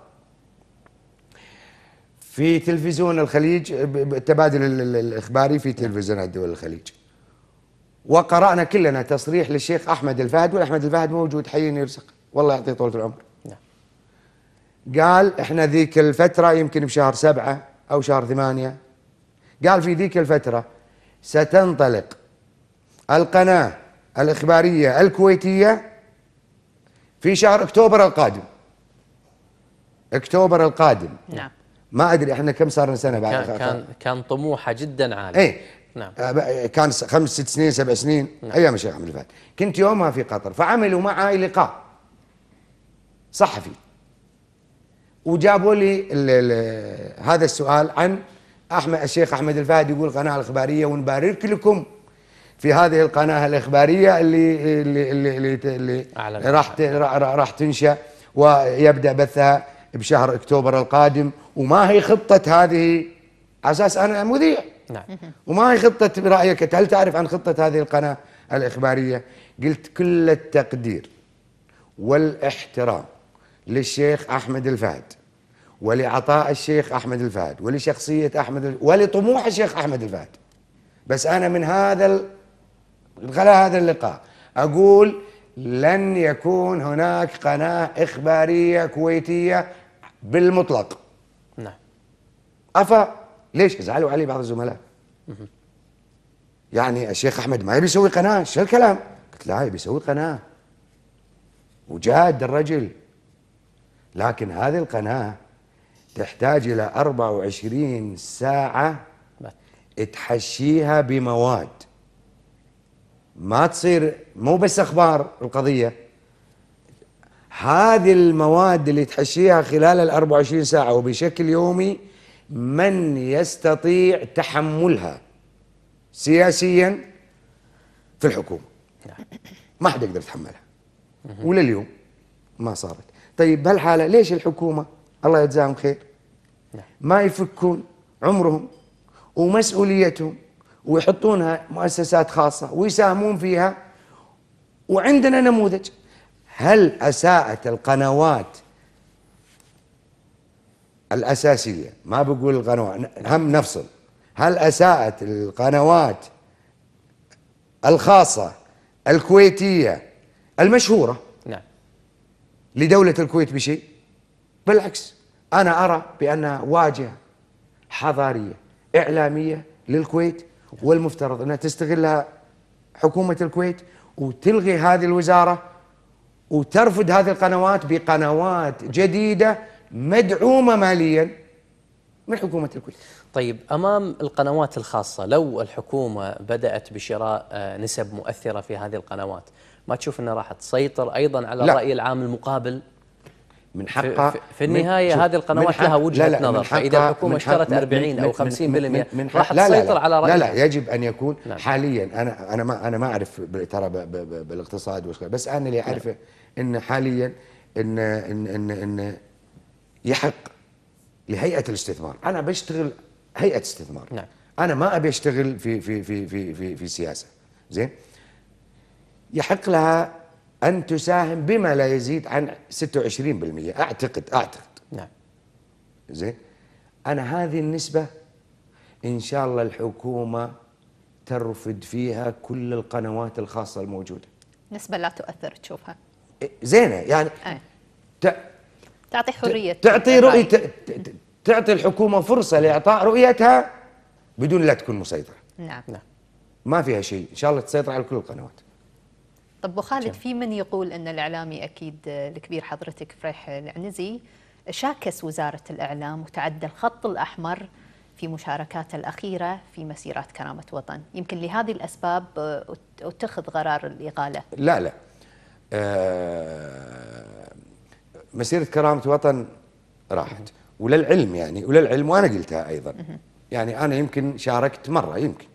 في تلفزيون الخليج التبادل الاخباري في تلفزيونات دول الخليج وقرانا كلنا تصريح للشيخ احمد الفهد والاحمد الفهد موجود حي يرزق والله يعطيه طول العمر نعم. قال احنا ذيك الفتره يمكن بشهر سبعه او شهر ثمانيه قال في ذيك الفتره ستنطلق القناه الاخباريه الكويتيه في شهر اكتوبر القادم اكتوبر القادم نعم ما ادري احنا كم صار لنا سنه بعد كان كان, كان طموحه جدا عالي ايه نعم آه، كان خمس ست سنين سبع سنين نعم. ايام الشيخ عبد الفتاح كنت يومها في قطر فعملوا معي لقاء صحفي وجابوا لي الـ الـ هذا السؤال عن احمد الشيخ احمد الفهد يقول قناه الاخباريه ونبارك لكم في هذه القناه الاخباريه اللي اللي اللي, اللي, اللي راح راح تنشا ويبدا بثها بشهر اكتوبر القادم وما هي خطه هذه اساس انا مذيع نعم وما هي خطه برايك هل تعرف عن خطه هذه القناه الاخباريه؟ قلت كل التقدير والاحترام للشيخ احمد الفهد ولعطاء الشيخ احمد الفهد ولشخصيه احمد الفهد ولطموح الشيخ احمد الفهد بس انا من هذا خلال هذا اللقاء اقول لن يكون هناك قناة إخبارية كويتية بالمطلق نعم أفا ليش زعلوا علي بعض الزملاء يعني الشيخ أحمد ما يبي يسوي قناة شو الكلام قلت لا يبي يسوي قناة وجاد الرجل لكن هذه القناة تحتاج إلى 24 ساعة تحشيها بمواد ما تصير مو بس اخبار القضيه هذه المواد اللي تحشيها خلال ال 24 ساعه وبشكل يومي من يستطيع تحملها سياسيا في الحكومه ما حد يقدر يتحملها ولليوم ما صارت طيب بهالحاله ليش الحكومه الله يجزاهم خير نعم. ما يفكون عمرهم ومسؤوليتهم ويحطونها مؤسسات خاصة ويساهمون فيها وعندنا نموذج هل أساءت القنوات الأساسية ما بقول القنوات هم نفصل هل أساءت القنوات الخاصة الكويتية المشهورة نعم لدولة الكويت بشيء بالعكس أنا أرى بأنها واجهة حضارية إعلامية للكويت والمفترض انها تستغلها حكومه الكويت وتلغي هذه الوزاره وترفد هذه القنوات بقنوات جديده مدعومه ماليا من حكومه الكويت. طيب امام القنوات الخاصه لو الحكومه بدات بشراء آه، نسب مؤثره في هذه القنوات ما تشوف انها راح تسيطر ايضا على الراي العام المقابل؟ من حقها في, في النهايه هذه القنوات لها وجهه لا لا نظر فاذا الحكومه اشترت 40 او 50% راح تسيطر على رايها لا لا يجب ان يكون لا نعم. حاليا انا انا ما انا ما اعرف ترى بالاقتصاد بس انا اللي نعم. اعرفه ان حاليا ان ان ان, إن يحق لهيئه الاستثمار انا بشتغل هيئه استثمار نعم. انا ما ابي اشتغل في في في في في, في سياسه زين يحق لها أن تساهم بما لا يزيد عن 26% أعتقد أعتقد نعم زين أنا هذه النسبة إن شاء الله الحكومة ترفد فيها كل القنوات الخاصة الموجودة نسبة لا تؤثر تشوفها إيه، زينة يعني أي. ت... تعطي حرية تعطي رؤية ت... تعطي الحكومة فرصة لإعطاء رؤيتها بدون لا تكون مسيطرة نعم نعم ما فيها شيء إن شاء الله تسيطر على كل القنوات طب وخالد في من يقول أن الإعلامي أكيد آه، الكبير حضرتك فريح العنزي شاكس وزارة الإعلام وتعدى الخط الأحمر في مشاركاته الأخيرة في مسيرات كرامة وطن يمكن لهذه الأسباب آه، اتخذ قرار الإقالة لا لا آه، مسيرة كرامة وطن راحت وللعلم يعني وللعلم وأنا قلتها أيضا يعني أنا يمكن شاركت مرة يمكن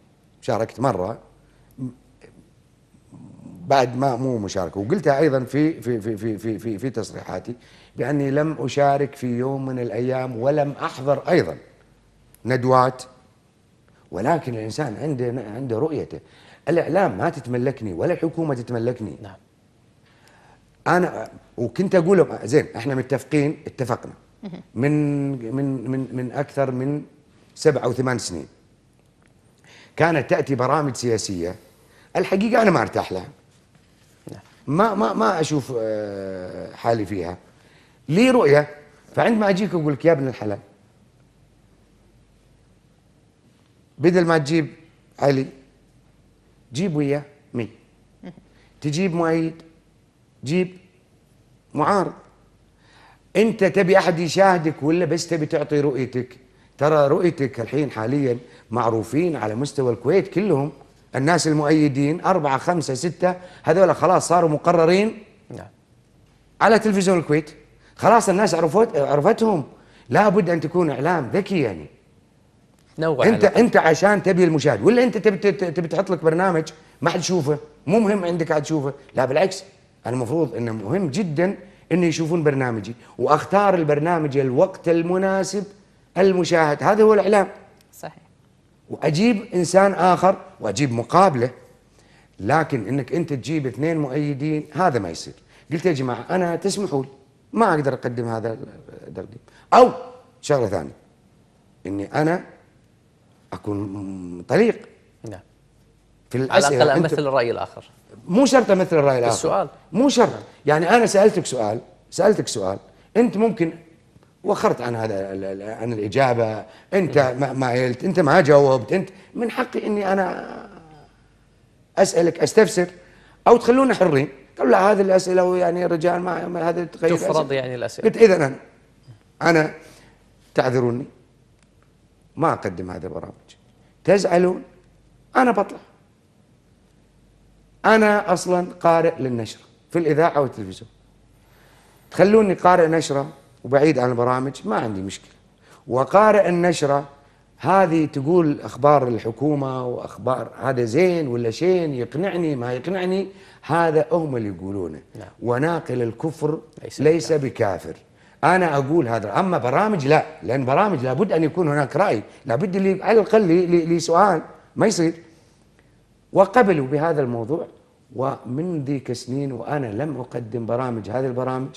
شاركت مرة بعد ما مو مشاركه وقلتها ايضا في في في في في في, في تصريحاتي باني لم اشارك في يوم من الايام ولم احضر ايضا ندوات ولكن الانسان عنده عنده رؤيته الاعلام ما تتملكني ولا الحكومه تتملكني نعم انا وكنت اقول زين احنا متفقين اتفقنا من من من من اكثر من سبع او ثمان سنين كانت تاتي برامج سياسيه الحقيقه انا ما ارتاح لها ما ما ما اشوف آه، حالي فيها لي رؤيه فعندما اجيك اقول لك يا ابن الحلال بدل ما تجيب علي جيب وياه مي تجيب مؤيد جيب معارض انت تبي احد يشاهدك ولا بس تبي تعطي رؤيتك ترى رؤيتك الحين حاليا معروفين على مستوى الكويت كلهم الناس المؤيدين أربعة خمسة ستة هذول خلاص صاروا مقررين نعم. على تلفزيون الكويت خلاص الناس عرفت عرفتهم لابد أن تكون إعلام ذكي يعني نوع أنت علاقة. أنت عشان تبي المشاهد ولا أنت تبي تبي تحط لك برنامج ما حد يشوفه مو مهم عندك عاد تشوفه لا بالعكس المفروض أنه مهم جدا أنه يشوفون برنامجي وأختار البرنامج الوقت المناسب المشاهد هذا هو الإعلام واجيب انسان اخر واجيب مقابله لكن انك انت تجيب اثنين مؤيدين هذا ما يصير قلت يا جماعه انا تسمحوا لي ما اقدر اقدم هذا التقديم او شغله ثانيه اني انا اكون طليق نعم في الاسئله على الاقل امثل الراي الاخر مو شرط امثل الراي الاخر السؤال مو شرط يعني انا سالتك سؤال سالتك سؤال انت ممكن وخرت عن هذا عن الاجابه انت ما قلت انت ما جاوبت انت من حقي اني انا اسالك استفسر او تخلونا حرين قالوا لا هذه الاسئله يعني الرجال ما هذا تغير تفرض يعني الاسئله قلت اذا انا انا تعذروني ما اقدم هذه البرامج تزعلون انا بطلع انا اصلا قارئ للنشره في الاذاعه والتلفزيون تخلوني قارئ نشره وبعيد عن البرامج ما عندي مشكله وقارئ النشره هذه تقول اخبار الحكومه واخبار هذا زين ولا شين يقنعني ما يقنعني هذا هم اللي يقولونه نعم. وناقل الكفر ليس, ليس بكافر انا اقول هذا اما برامج لا لان برامج لابد ان يكون هناك راي لابد لي على الاقل لي, سؤال ما يصير وقبلوا بهذا الموضوع ومن ذيك السنين وانا لم اقدم برامج هذه البرامج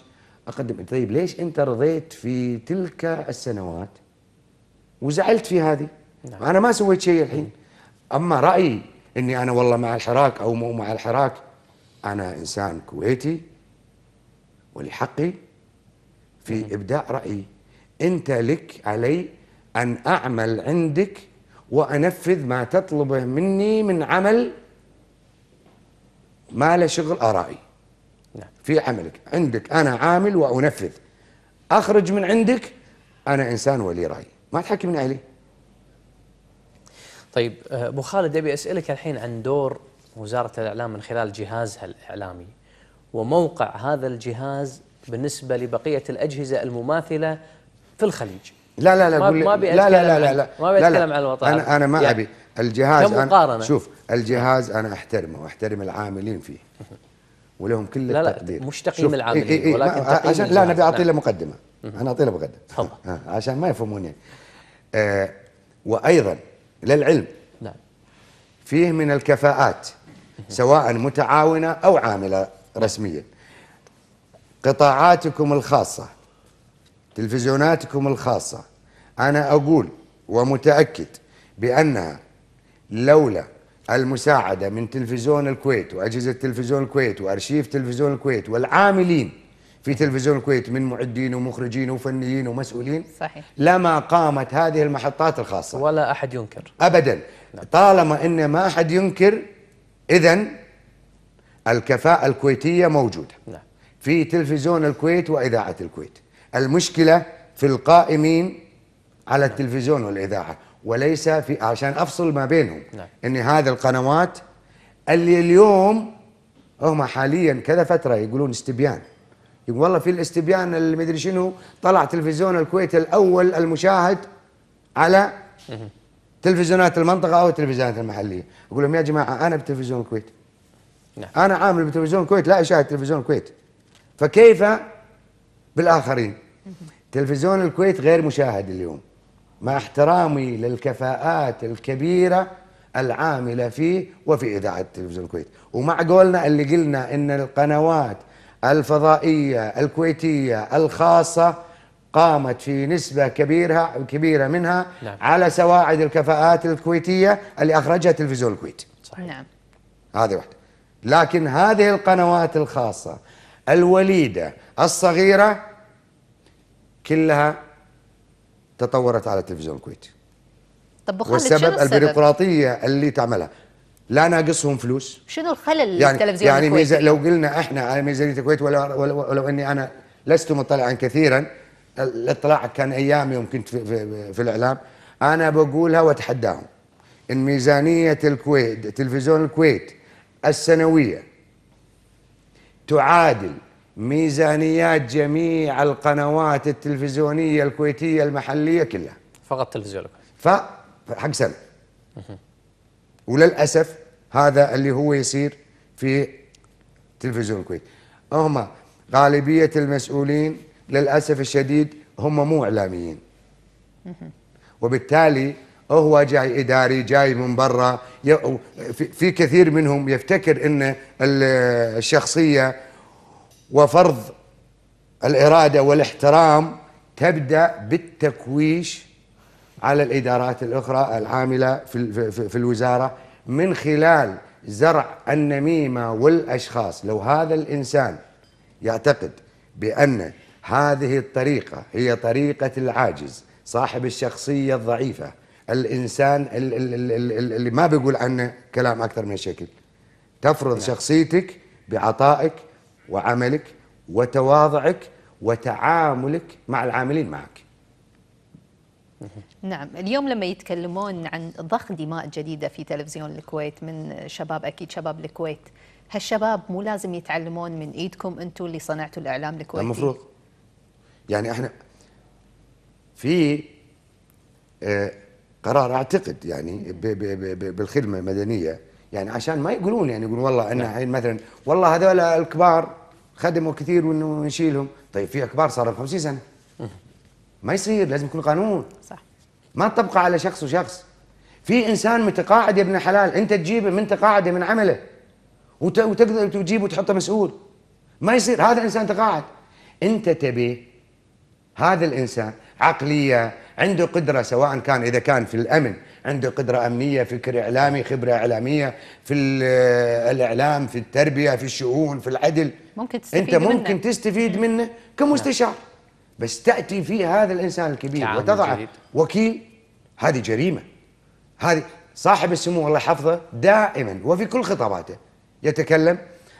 اقدم طيب ليش انت رضيت في تلك السنوات وزعلت في هذه نعم. انا ما سويت شيء الحين اما رايي اني انا والله مع الحراك او مو مع الحراك انا انسان كويتي ولحقي في نعم. ابداء رايي انت لك علي ان اعمل عندك وانفذ ما تطلبه مني من عمل ما له شغل ارائي نعم. في عملك عندك أنا عامل وأنفذ أخرج من عندك أنا إنسان ولي رأي ما تحكي من أهلي طيب آه، أبو خالد أبي أسألك الحين عن دور وزارة الإعلام من خلال جهازها الإعلامي وموقع هذا الجهاز بالنسبة لبقية الأجهزة المماثلة في الخليج لا لا لا ما, ما لا لا لا لا لا ما بتكلم عن الوطن انا انا ما يعني ابي الجهاز أنا شوف الجهاز انا احترمه واحترم العاملين فيه ولهم كل لا التقدير لا مش تقييم العاملين إيه إيه, إيه، ولكن تقييم عشان لا انا بدي له نعم. مقدمه مم. انا اعطي له مقدمه تفضل آه، عشان ما يفهموني آه وايضا للعلم نعم فيه من الكفاءات سواء متعاونه او عامله رسميا قطاعاتكم الخاصه تلفزيوناتكم الخاصه انا اقول ومتاكد بانها لولا المساعدة من تلفزيون الكويت وأجهزة تلفزيون الكويت وأرشيف تلفزيون الكويت والعاملين في تلفزيون الكويت من معدين ومخرجين وفنيين ومسؤولين صحيح لما قامت هذه المحطات الخاصة ولا أحد ينكر أبدا طالما أن ما أحد ينكر إذا الكفاءة الكويتية موجودة نعم. في تلفزيون الكويت وإذاعة الكويت المشكلة في القائمين على التلفزيون والإذاعة وليس في عشان افصل ما بينهم نعم. ان هذه القنوات اللي اليوم هم حاليا كذا فتره يقولون استبيان يقول والله في الاستبيان اللي مدري شنو طلع تلفزيون الكويت الاول المشاهد على تلفزيونات المنطقه او التلفزيونات المحليه اقول لهم يا جماعه انا بتلفزيون الكويت نعم. انا عامل بتلفزيون الكويت لا اشاهد تلفزيون الكويت فكيف بالاخرين تلفزيون الكويت غير مشاهد اليوم مع احترامي للكفاءات الكبيرة العاملة فيه وفي إذاعة تلفزيون الكويت ومع قولنا اللي قلنا إن القنوات الفضائية الكويتية الخاصة قامت في نسبة كبيرة كبيرة منها نعم. على سواعد الكفاءات الكويتية اللي أخرجها تلفزيون الكويت صحيح. نعم هذه واحدة لكن هذه القنوات الخاصة الوليدة الصغيرة كلها تطورت على التلفزيون الكويتي طب والسبب شنو السبب؟ البيروقراطيه اللي تعملها لا ناقصهم فلوس شنو الخلل يعني التلفزيون يعني الكويتي؟ يعني لو قلنا احنا على ميزانيه الكويت ولو, ولو, ولو اني انا لست مطلعا كثيرا الاطلاع كان ايام يوم كنت في, في, في الاعلام انا بقولها واتحداهم ان ميزانيه الكويت تلفزيون الكويت السنويه تعادل ميزانيات جميع القنوات التلفزيونيه الكويتيه المحليه كلها فقط تلفزيون ف حق سنه وللاسف هذا اللي هو يصير في تلفزيون الكويت هم غالبيه المسؤولين للاسف الشديد هم مو اعلاميين وبالتالي هو جاي اداري جاي من برا في كثير منهم يفتكر ان الشخصيه وفرض الإرادة والاحترام تبدأ بالتكويش على الإدارات الأخرى العاملة في, في, في الوزارة من خلال زرع النميمة والأشخاص لو هذا الإنسان يعتقد بأن هذه الطريقة هي طريقة العاجز صاحب الشخصية الضعيفة الإنسان اللي ما بيقول عنه كلام أكثر من شكل تفرض نعم. شخصيتك بعطائك وعملك وتواضعك وتعاملك مع العاملين معك نعم اليوم لما يتكلمون عن ضخ دماء جديدة في تلفزيون الكويت من شباب أكيد شباب الكويت هالشباب مو لازم يتعلمون من إيدكم أنتم اللي صنعتوا الإعلام الكويتي المفروض يعني احنا في آه، قرار اعتقد يعني بالخدمه المدنيه يعني عشان ما يقولون يعني يقولون والله عندنا الحين نعم. مثلا والله هذول الكبار خدموا كثير وانه نشيلهم طيب في كبار صار لهم 50 سنه ما يصير لازم يكون قانون صح ما تطبقه على شخص وشخص في انسان متقاعد يا ابن حلال انت تجيبه من تقاعده من عمله وتقدر تجيبه وتحطه مسؤول ما يصير هذا انسان تقاعد انت تبي هذا الانسان عقليه عنده قدره سواء كان اذا كان في الامن عنده قدرة أمنية فكر إعلامي خبرة إعلامية في الإعلام في التربية في الشؤون في العدل ممكن تستفيد أنت ممكن منه. تستفيد منه كمستشار نعم. بس تأتي في هذا الإنسان الكبير وتضعه وكيل هذه جريمة هذه صاحب السمو الله يحفظه دائما وفي كل خطاباته يتكلم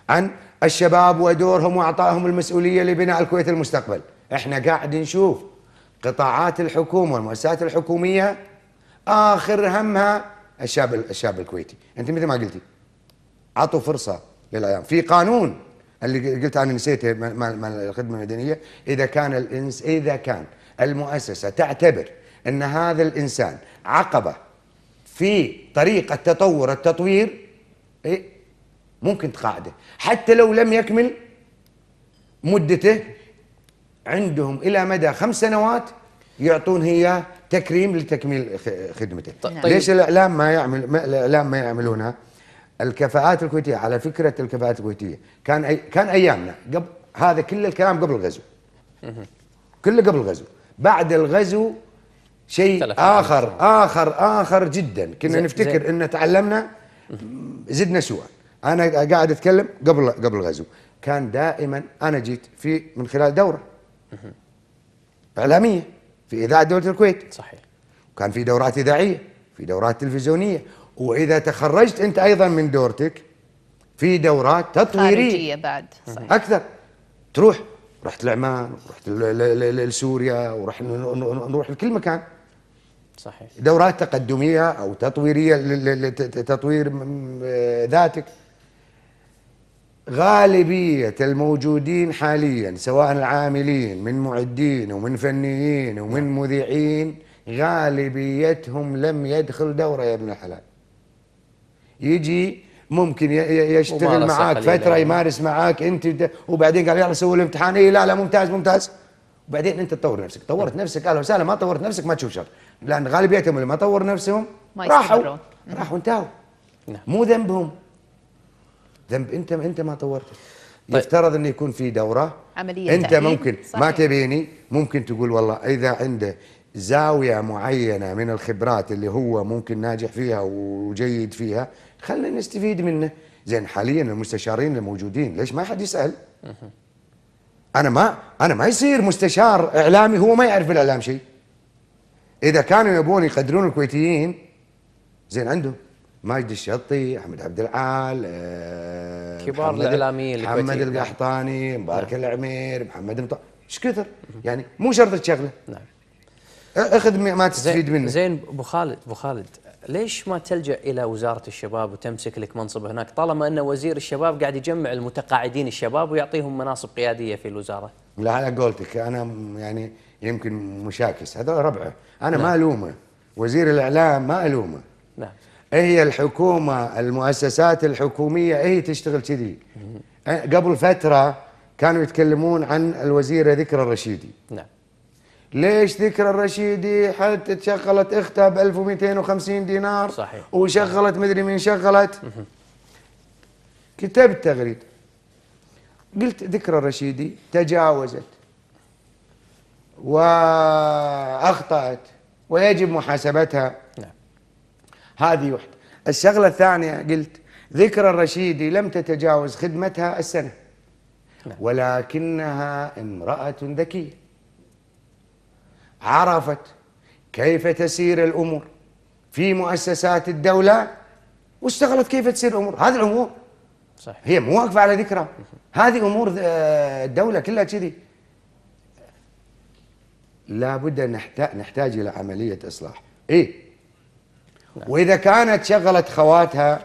عن الشباب ودورهم واعطائهم المسؤوليه لبناء الكويت المستقبل، احنا قاعد نشوف قطاعات الحكومه والمؤسسات الحكوميه اخر همها الشاب الشاب الكويتي انت مثل ما قلتي عطوا فرصه للعيان، في قانون اللي قلت انا نسيته مال الخدمه المدنيه اذا كان الانس اذا كان المؤسسه تعتبر ان هذا الانسان عقبه في طريق التطور التطوير إيه؟ ممكن تقاعده حتى لو لم يكمل مدته عندهم الى مدى خمس سنوات يعطون اياه تكريم لتكميل خدمته طيب. ليش الاعلام طيب. ما يعمل ما الاعلام ما يعملونها الكفاءات الكويتيه على فكره الكفاءات الكويتيه كان أي كان ايامنا قبل هذا كل الكلام قبل الغزو كله قبل الغزو بعد الغزو شيء اخر اخر اخر جدا كنا نفتكر زي. ان تعلمنا زدنا سوء انا قاعد اتكلم قبل قبل الغزو كان دائما انا جيت في من خلال دوره اعلاميه في اذاعه دوله الكويت صحيح وكان في دورات اذاعيه في دورات تلفزيونيه واذا تخرجت انت ايضا من دورتك في دورات تطويريه خارجيه بعد صحيح. اكثر تروح رحت لعمان ورحت لسوريا ورح نروح لكل مكان صحيح دورات تقدميه او تطويريه لتطوير آه، ذاتك غالبية الموجودين حاليا سواء العاملين من معدين ومن فنيين ومن نعم. مذيعين غالبيتهم لم يدخل دورة يا ابن الحلال يجي ممكن يشتغل معاك فترة يمارس معاك انت وبعدين قال يلا سوي الامتحان اي لا لا ممتاز ممتاز وبعدين انت تطور نفسك طورت نعم. نفسك اهلا وسهلا ما طورت نفسك ما تشوف شر لان غالبيتهم اللي ما طور نفسهم ما راحوا راحوا انتهوا نعم. مو ذنبهم ذنب انت ما انت ما طورته طيب. يفترض انه يكون في دوره عمليه انت تأهيل. ممكن صحيح. ما تبيني ممكن تقول والله اذا عنده زاويه معينه من الخبرات اللي هو ممكن ناجح فيها وجيد فيها خلينا نستفيد منه زين حاليا المستشارين الموجودين ليش ما حد يسال انا ما انا ما يصير مستشار اعلامي هو ما يعرف الاعلام شيء اذا كانوا يبون يقدرون الكويتيين زين عندهم ماجد الشطي احمد عبد العال آه، كبار الاعلاميين محمد نعم. القحطاني مبارك نعم. العمير محمد مطا ايش كثر يعني مو شرط تشغله نعم اخذ ما تستفيد منه زين ابو خالد ابو خالد ليش ما تلجا الى وزاره الشباب وتمسك لك منصب هناك طالما ان وزير الشباب قاعد يجمع المتقاعدين الشباب ويعطيهم مناصب قياديه في الوزاره؟ لا على قولتك انا يعني يمكن مشاكس هذا ربعه انا نعم. ما الومه وزير الاعلام ما الومه نعم إيه هي الحكومه المؤسسات الحكوميه إيه هي تشتغل كذي أه، قبل فتره كانوا يتكلمون عن الوزيره ذكرى الرشيدي نعم ليش ذكرى الرشيدي حتى تشغلت اختها ب 1250 دينار صحيح وشغلت مدري مين شغلت كتبت تغريده قلت ذكرى الرشيدي تجاوزت واخطات ويجب محاسبتها هذه وحده الشغله الثانيه قلت ذكرى الرشيدي لم تتجاوز خدمتها السنه نعم. ولكنها امراه ذكيه عرفت كيف تسير الامور في مؤسسات الدوله واشتغلت كيف تسير الامور هذه الامور صح هي مو واقفه على ذكرى هذه امور آه، الدوله كلها كذي لابد نحتاج نحتاج الى عمليه اصلاح اي نعم. وإذا كانت شغلت خواتها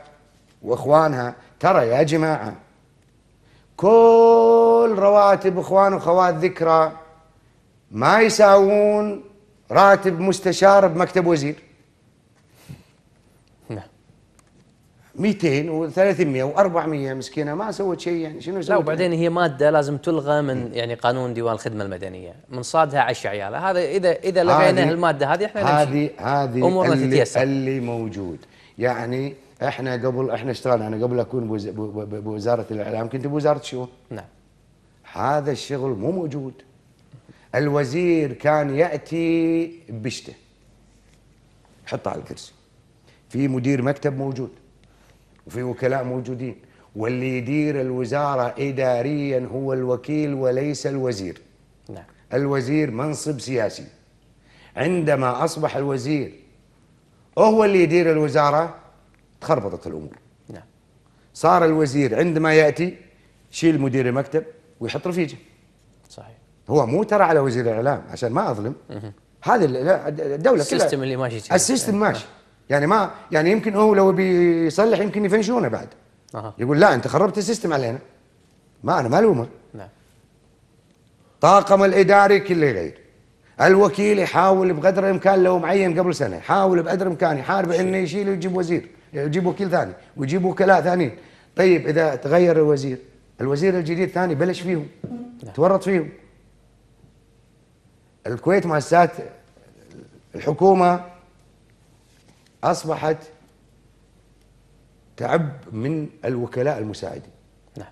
وإخوانها ترى يا جماعة كل رواتب إخوان وخوات ذكرى ما يساوون راتب مستشار بمكتب وزير 200 و300 و400 مسكينه ما سوت شيء يعني شنو سوت؟ لا وبعدين هي ماده لازم تلغى من يعني قانون ديوان الخدمه المدنيه من صادها عش عياله هذا اذا اذا لغينا الماده هذه احنا هذه هذه امورنا اللي, تتيسر. اللي موجود يعني احنا قبل احنا اشتغلنا انا قبل اكون بوزاره الاعلام كنت بوزاره شو؟ نعم هذا الشغل مو موجود الوزير كان ياتي بشته حطه على الكرسي في مدير مكتب موجود وفي وكلاء موجودين واللي يدير الوزارة إداريا هو الوكيل وليس الوزير نعم. الوزير منصب سياسي عندما أصبح الوزير هو اللي يدير الوزارة تخربطت الأمور نعم. صار الوزير عندما يأتي شيل مدير المكتب ويحط رفيجه صحيح هو مو ترى على وزير الإعلام عشان ما أظلم هذه الدولة كلها السيستم اللي ماشي السيستم ماشي نعم. يعني ما يعني يمكن هو لو بيصلح يمكن يفنشونه بعد أه. يقول لا انت خربت السيستم علينا ما انا ما الومه نعم طاقم الاداري كله يغير الوكيل يحاول بقدر الامكان لو معين قبل سنه يحاول بقدر الامكان يحارب انه يشيل ويجيب وزير يجيب وكيل ثاني ويجيب وكلاء ثانيين طيب اذا تغير الوزير الوزير الجديد ثاني بلش فيهم نعم. تورط فيهم الكويت مؤسسات الحكومه اصبحت تعب من الوكلاء المساعدين نعم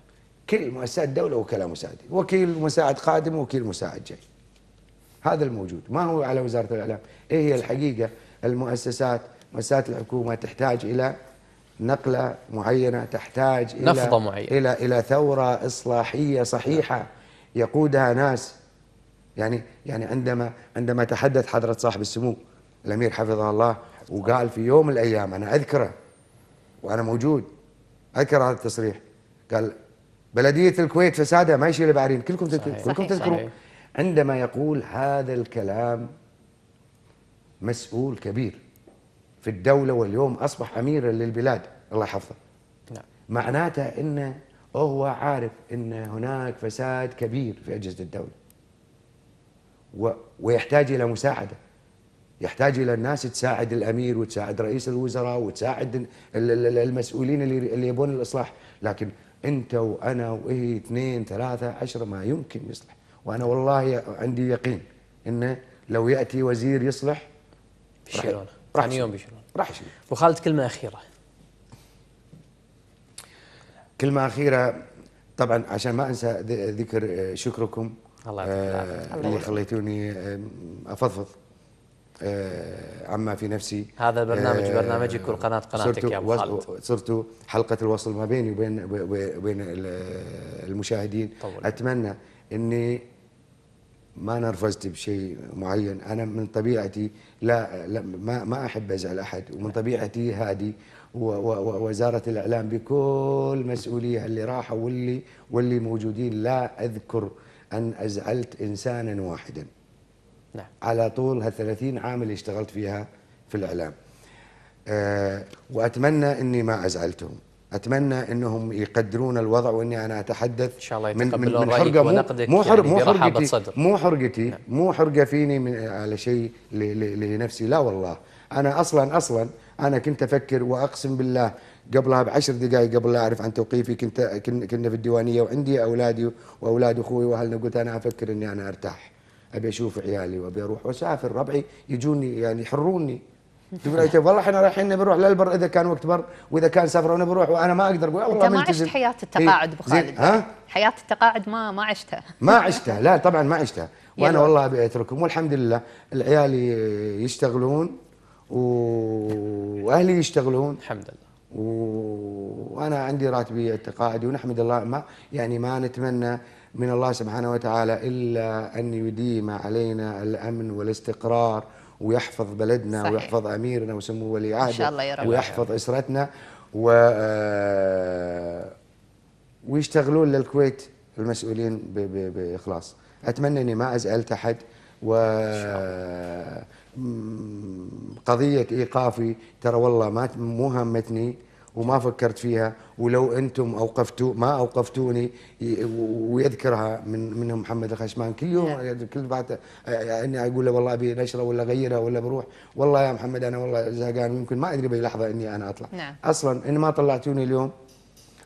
كل مؤسسات الدوله وكلاء مساعدين وكيل مساعد قادم وكيل مساعد جاي هذا الموجود ما هو على وزاره الاعلام ايه هي الحقيقه المؤسسات مؤسسات الحكومه تحتاج الى نقله معينه تحتاج الى نفضه معينه الى الى ثوره اصلاحيه صحيحه نعم. يقودها ناس يعني يعني عندما عندما تحدث حضره صاحب السمو الامير حفظه الله وقال في يوم من الايام انا اذكره وانا موجود اذكر هذا التصريح قال بلديه الكويت فسادها ما يشيل بعرين كلكم تذكرون كلكم تذكرون عندما يقول هذا الكلام مسؤول كبير في الدوله واليوم اصبح اميرا للبلاد الله يحفظه نعم معناته انه هو عارف ان هناك فساد كبير في اجهزه الدوله و... ويحتاج الى مساعده يحتاج الى الناس تساعد الامير وتساعد رئيس الوزراء وتساعد المسؤولين اللي يبون الاصلاح لكن انت وانا وهي اثنين ثلاثه عشره ما يمكن يصلح وانا والله عندي يقين انه لو ياتي وزير يصلح بيشيلونه راح يوم بيشيلونه راح يشيل ابو خالد كلمه اخيره كلمه اخيره طبعا عشان ما انسى ذكر آه، شكركم الله يعطيك العافيه آه، اللي خليتوني افضفض آه، عما في نفسي هذا البرنامج آه، برنامج كل قناة قناتك يا أبو خالد صرت حلقة الوصل ما بيني وبين وبين المشاهدين طول. أتمنى أني ما نرفزت بشيء معين أنا من طبيعتي لا, لا ما, ما أحب أزعل أحد ومن طبيعتي هادي ووزارة الإعلام بكل مسؤولية اللي راحوا واللي, واللي موجودين لا أذكر أن أزعلت إنسانا واحدا نعم. على طول هال 30 عام اللي اشتغلت فيها في الاعلام أه واتمنى اني ما ازعلتهم اتمنى انهم يقدرون الوضع واني انا اتحدث ان شاء الله يتقبلون من, من حرقه مو مو, حر يعني مو حرقتي مو حرقتي نعم. مو حرقه فيني من على شيء لنفسي لا والله انا اصلا اصلا انا كنت افكر واقسم بالله قبلها بعشر دقائق قبل لا اعرف عن توقيفي كنت كنا في الديوانيه وعندي اولادي واولاد اخوي واهلنا قلت انا افكر اني انا ارتاح ابي اشوف عيالي وابي اروح واسافر ربعي يجوني يعني يحروني والله احنا رايحين نبي نروح للبر اذا كان وقت بر واذا كان سفر وانا بروح وانا ما اقدر اقول والله انت ما عشت حياه إيه، التقاعد ابو خالد ها؟ حياه التقاعد ما ما عشتها ما عشتها لا طبعا ما عشتها وانا والله ابي اتركهم والحمد لله العيال يشتغلون واهلي يشتغلون الحمد لله وانا عندي راتبي التقاعدي ونحمد الله ما يعني ما نتمنى من الله سبحانه وتعالى إلا أن يديم علينا الأمن والاستقرار ويحفظ بلدنا صحيح. ويحفظ أميرنا وسمو ولي عهده إن شاء ويحفظ إسرتنا و آه، ويشتغلون للكويت المسؤولين ب... ب... بإخلاص أتمنى أني ما أزعلت أحد و آه، قضية إيقافي ترى والله ما مو همتني وما فكرت فيها ولو انتم اوقفتوا ما اوقفتوني ويذكرها من منهم محمد الخشمان كل يوم نعم. يعني كل بعد اني يعني اقول له والله ابي نشره ولا اغيرها ولا بروح والله يا محمد انا والله زهقان يمكن ما ادري باي لحظه اني انا اطلع نعم. اصلا ان ما طلعتوني اليوم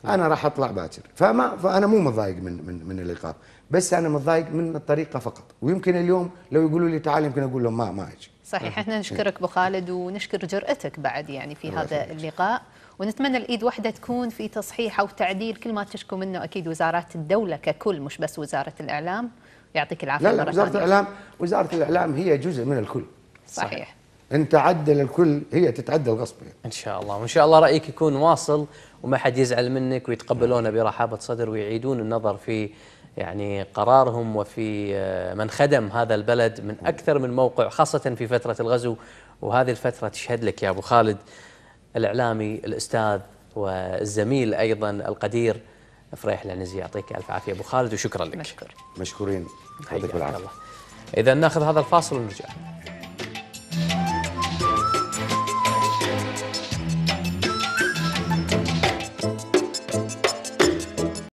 انا راح اطلع باكر فما فانا مو متضايق من من من اللقاء بس انا متضايق من الطريقه فقط ويمكن اليوم لو يقولوا لي تعال يمكن اقول لهم ما ما اجي صحيح احنا نشكرك ابو خالد ونشكر جرأتك بعد يعني في هذا اللقاء ونتمنى الايد واحده تكون في تصحيح او تعديل كل ما تشكو منه اكيد وزارات الدوله ككل مش بس وزاره الاعلام يعطيك العافيه لا لا وزاره ثانية. الاعلام وزاره الاعلام هي جزء من الكل صحيح, صحيح. انت عدل الكل هي تتعدل غصب ان شاء الله وان شاء الله رايك يكون واصل وما حد يزعل منك ويتقبلونه برحابه صدر ويعيدون النظر في يعني قرارهم وفي آه، من خدم هذا البلد من اكثر من موقع خاصه في فتره الغزو وهذه الفتره تشهد لك يا ابو خالد الإعلامي الأستاذ والزميل أيضا القدير فريح العنزي يعطيك ألف عافية أبو خالد وشكرا لك مشكور مشكورين يعطيك العافية إذا ناخذ هذا الفاصل ونرجع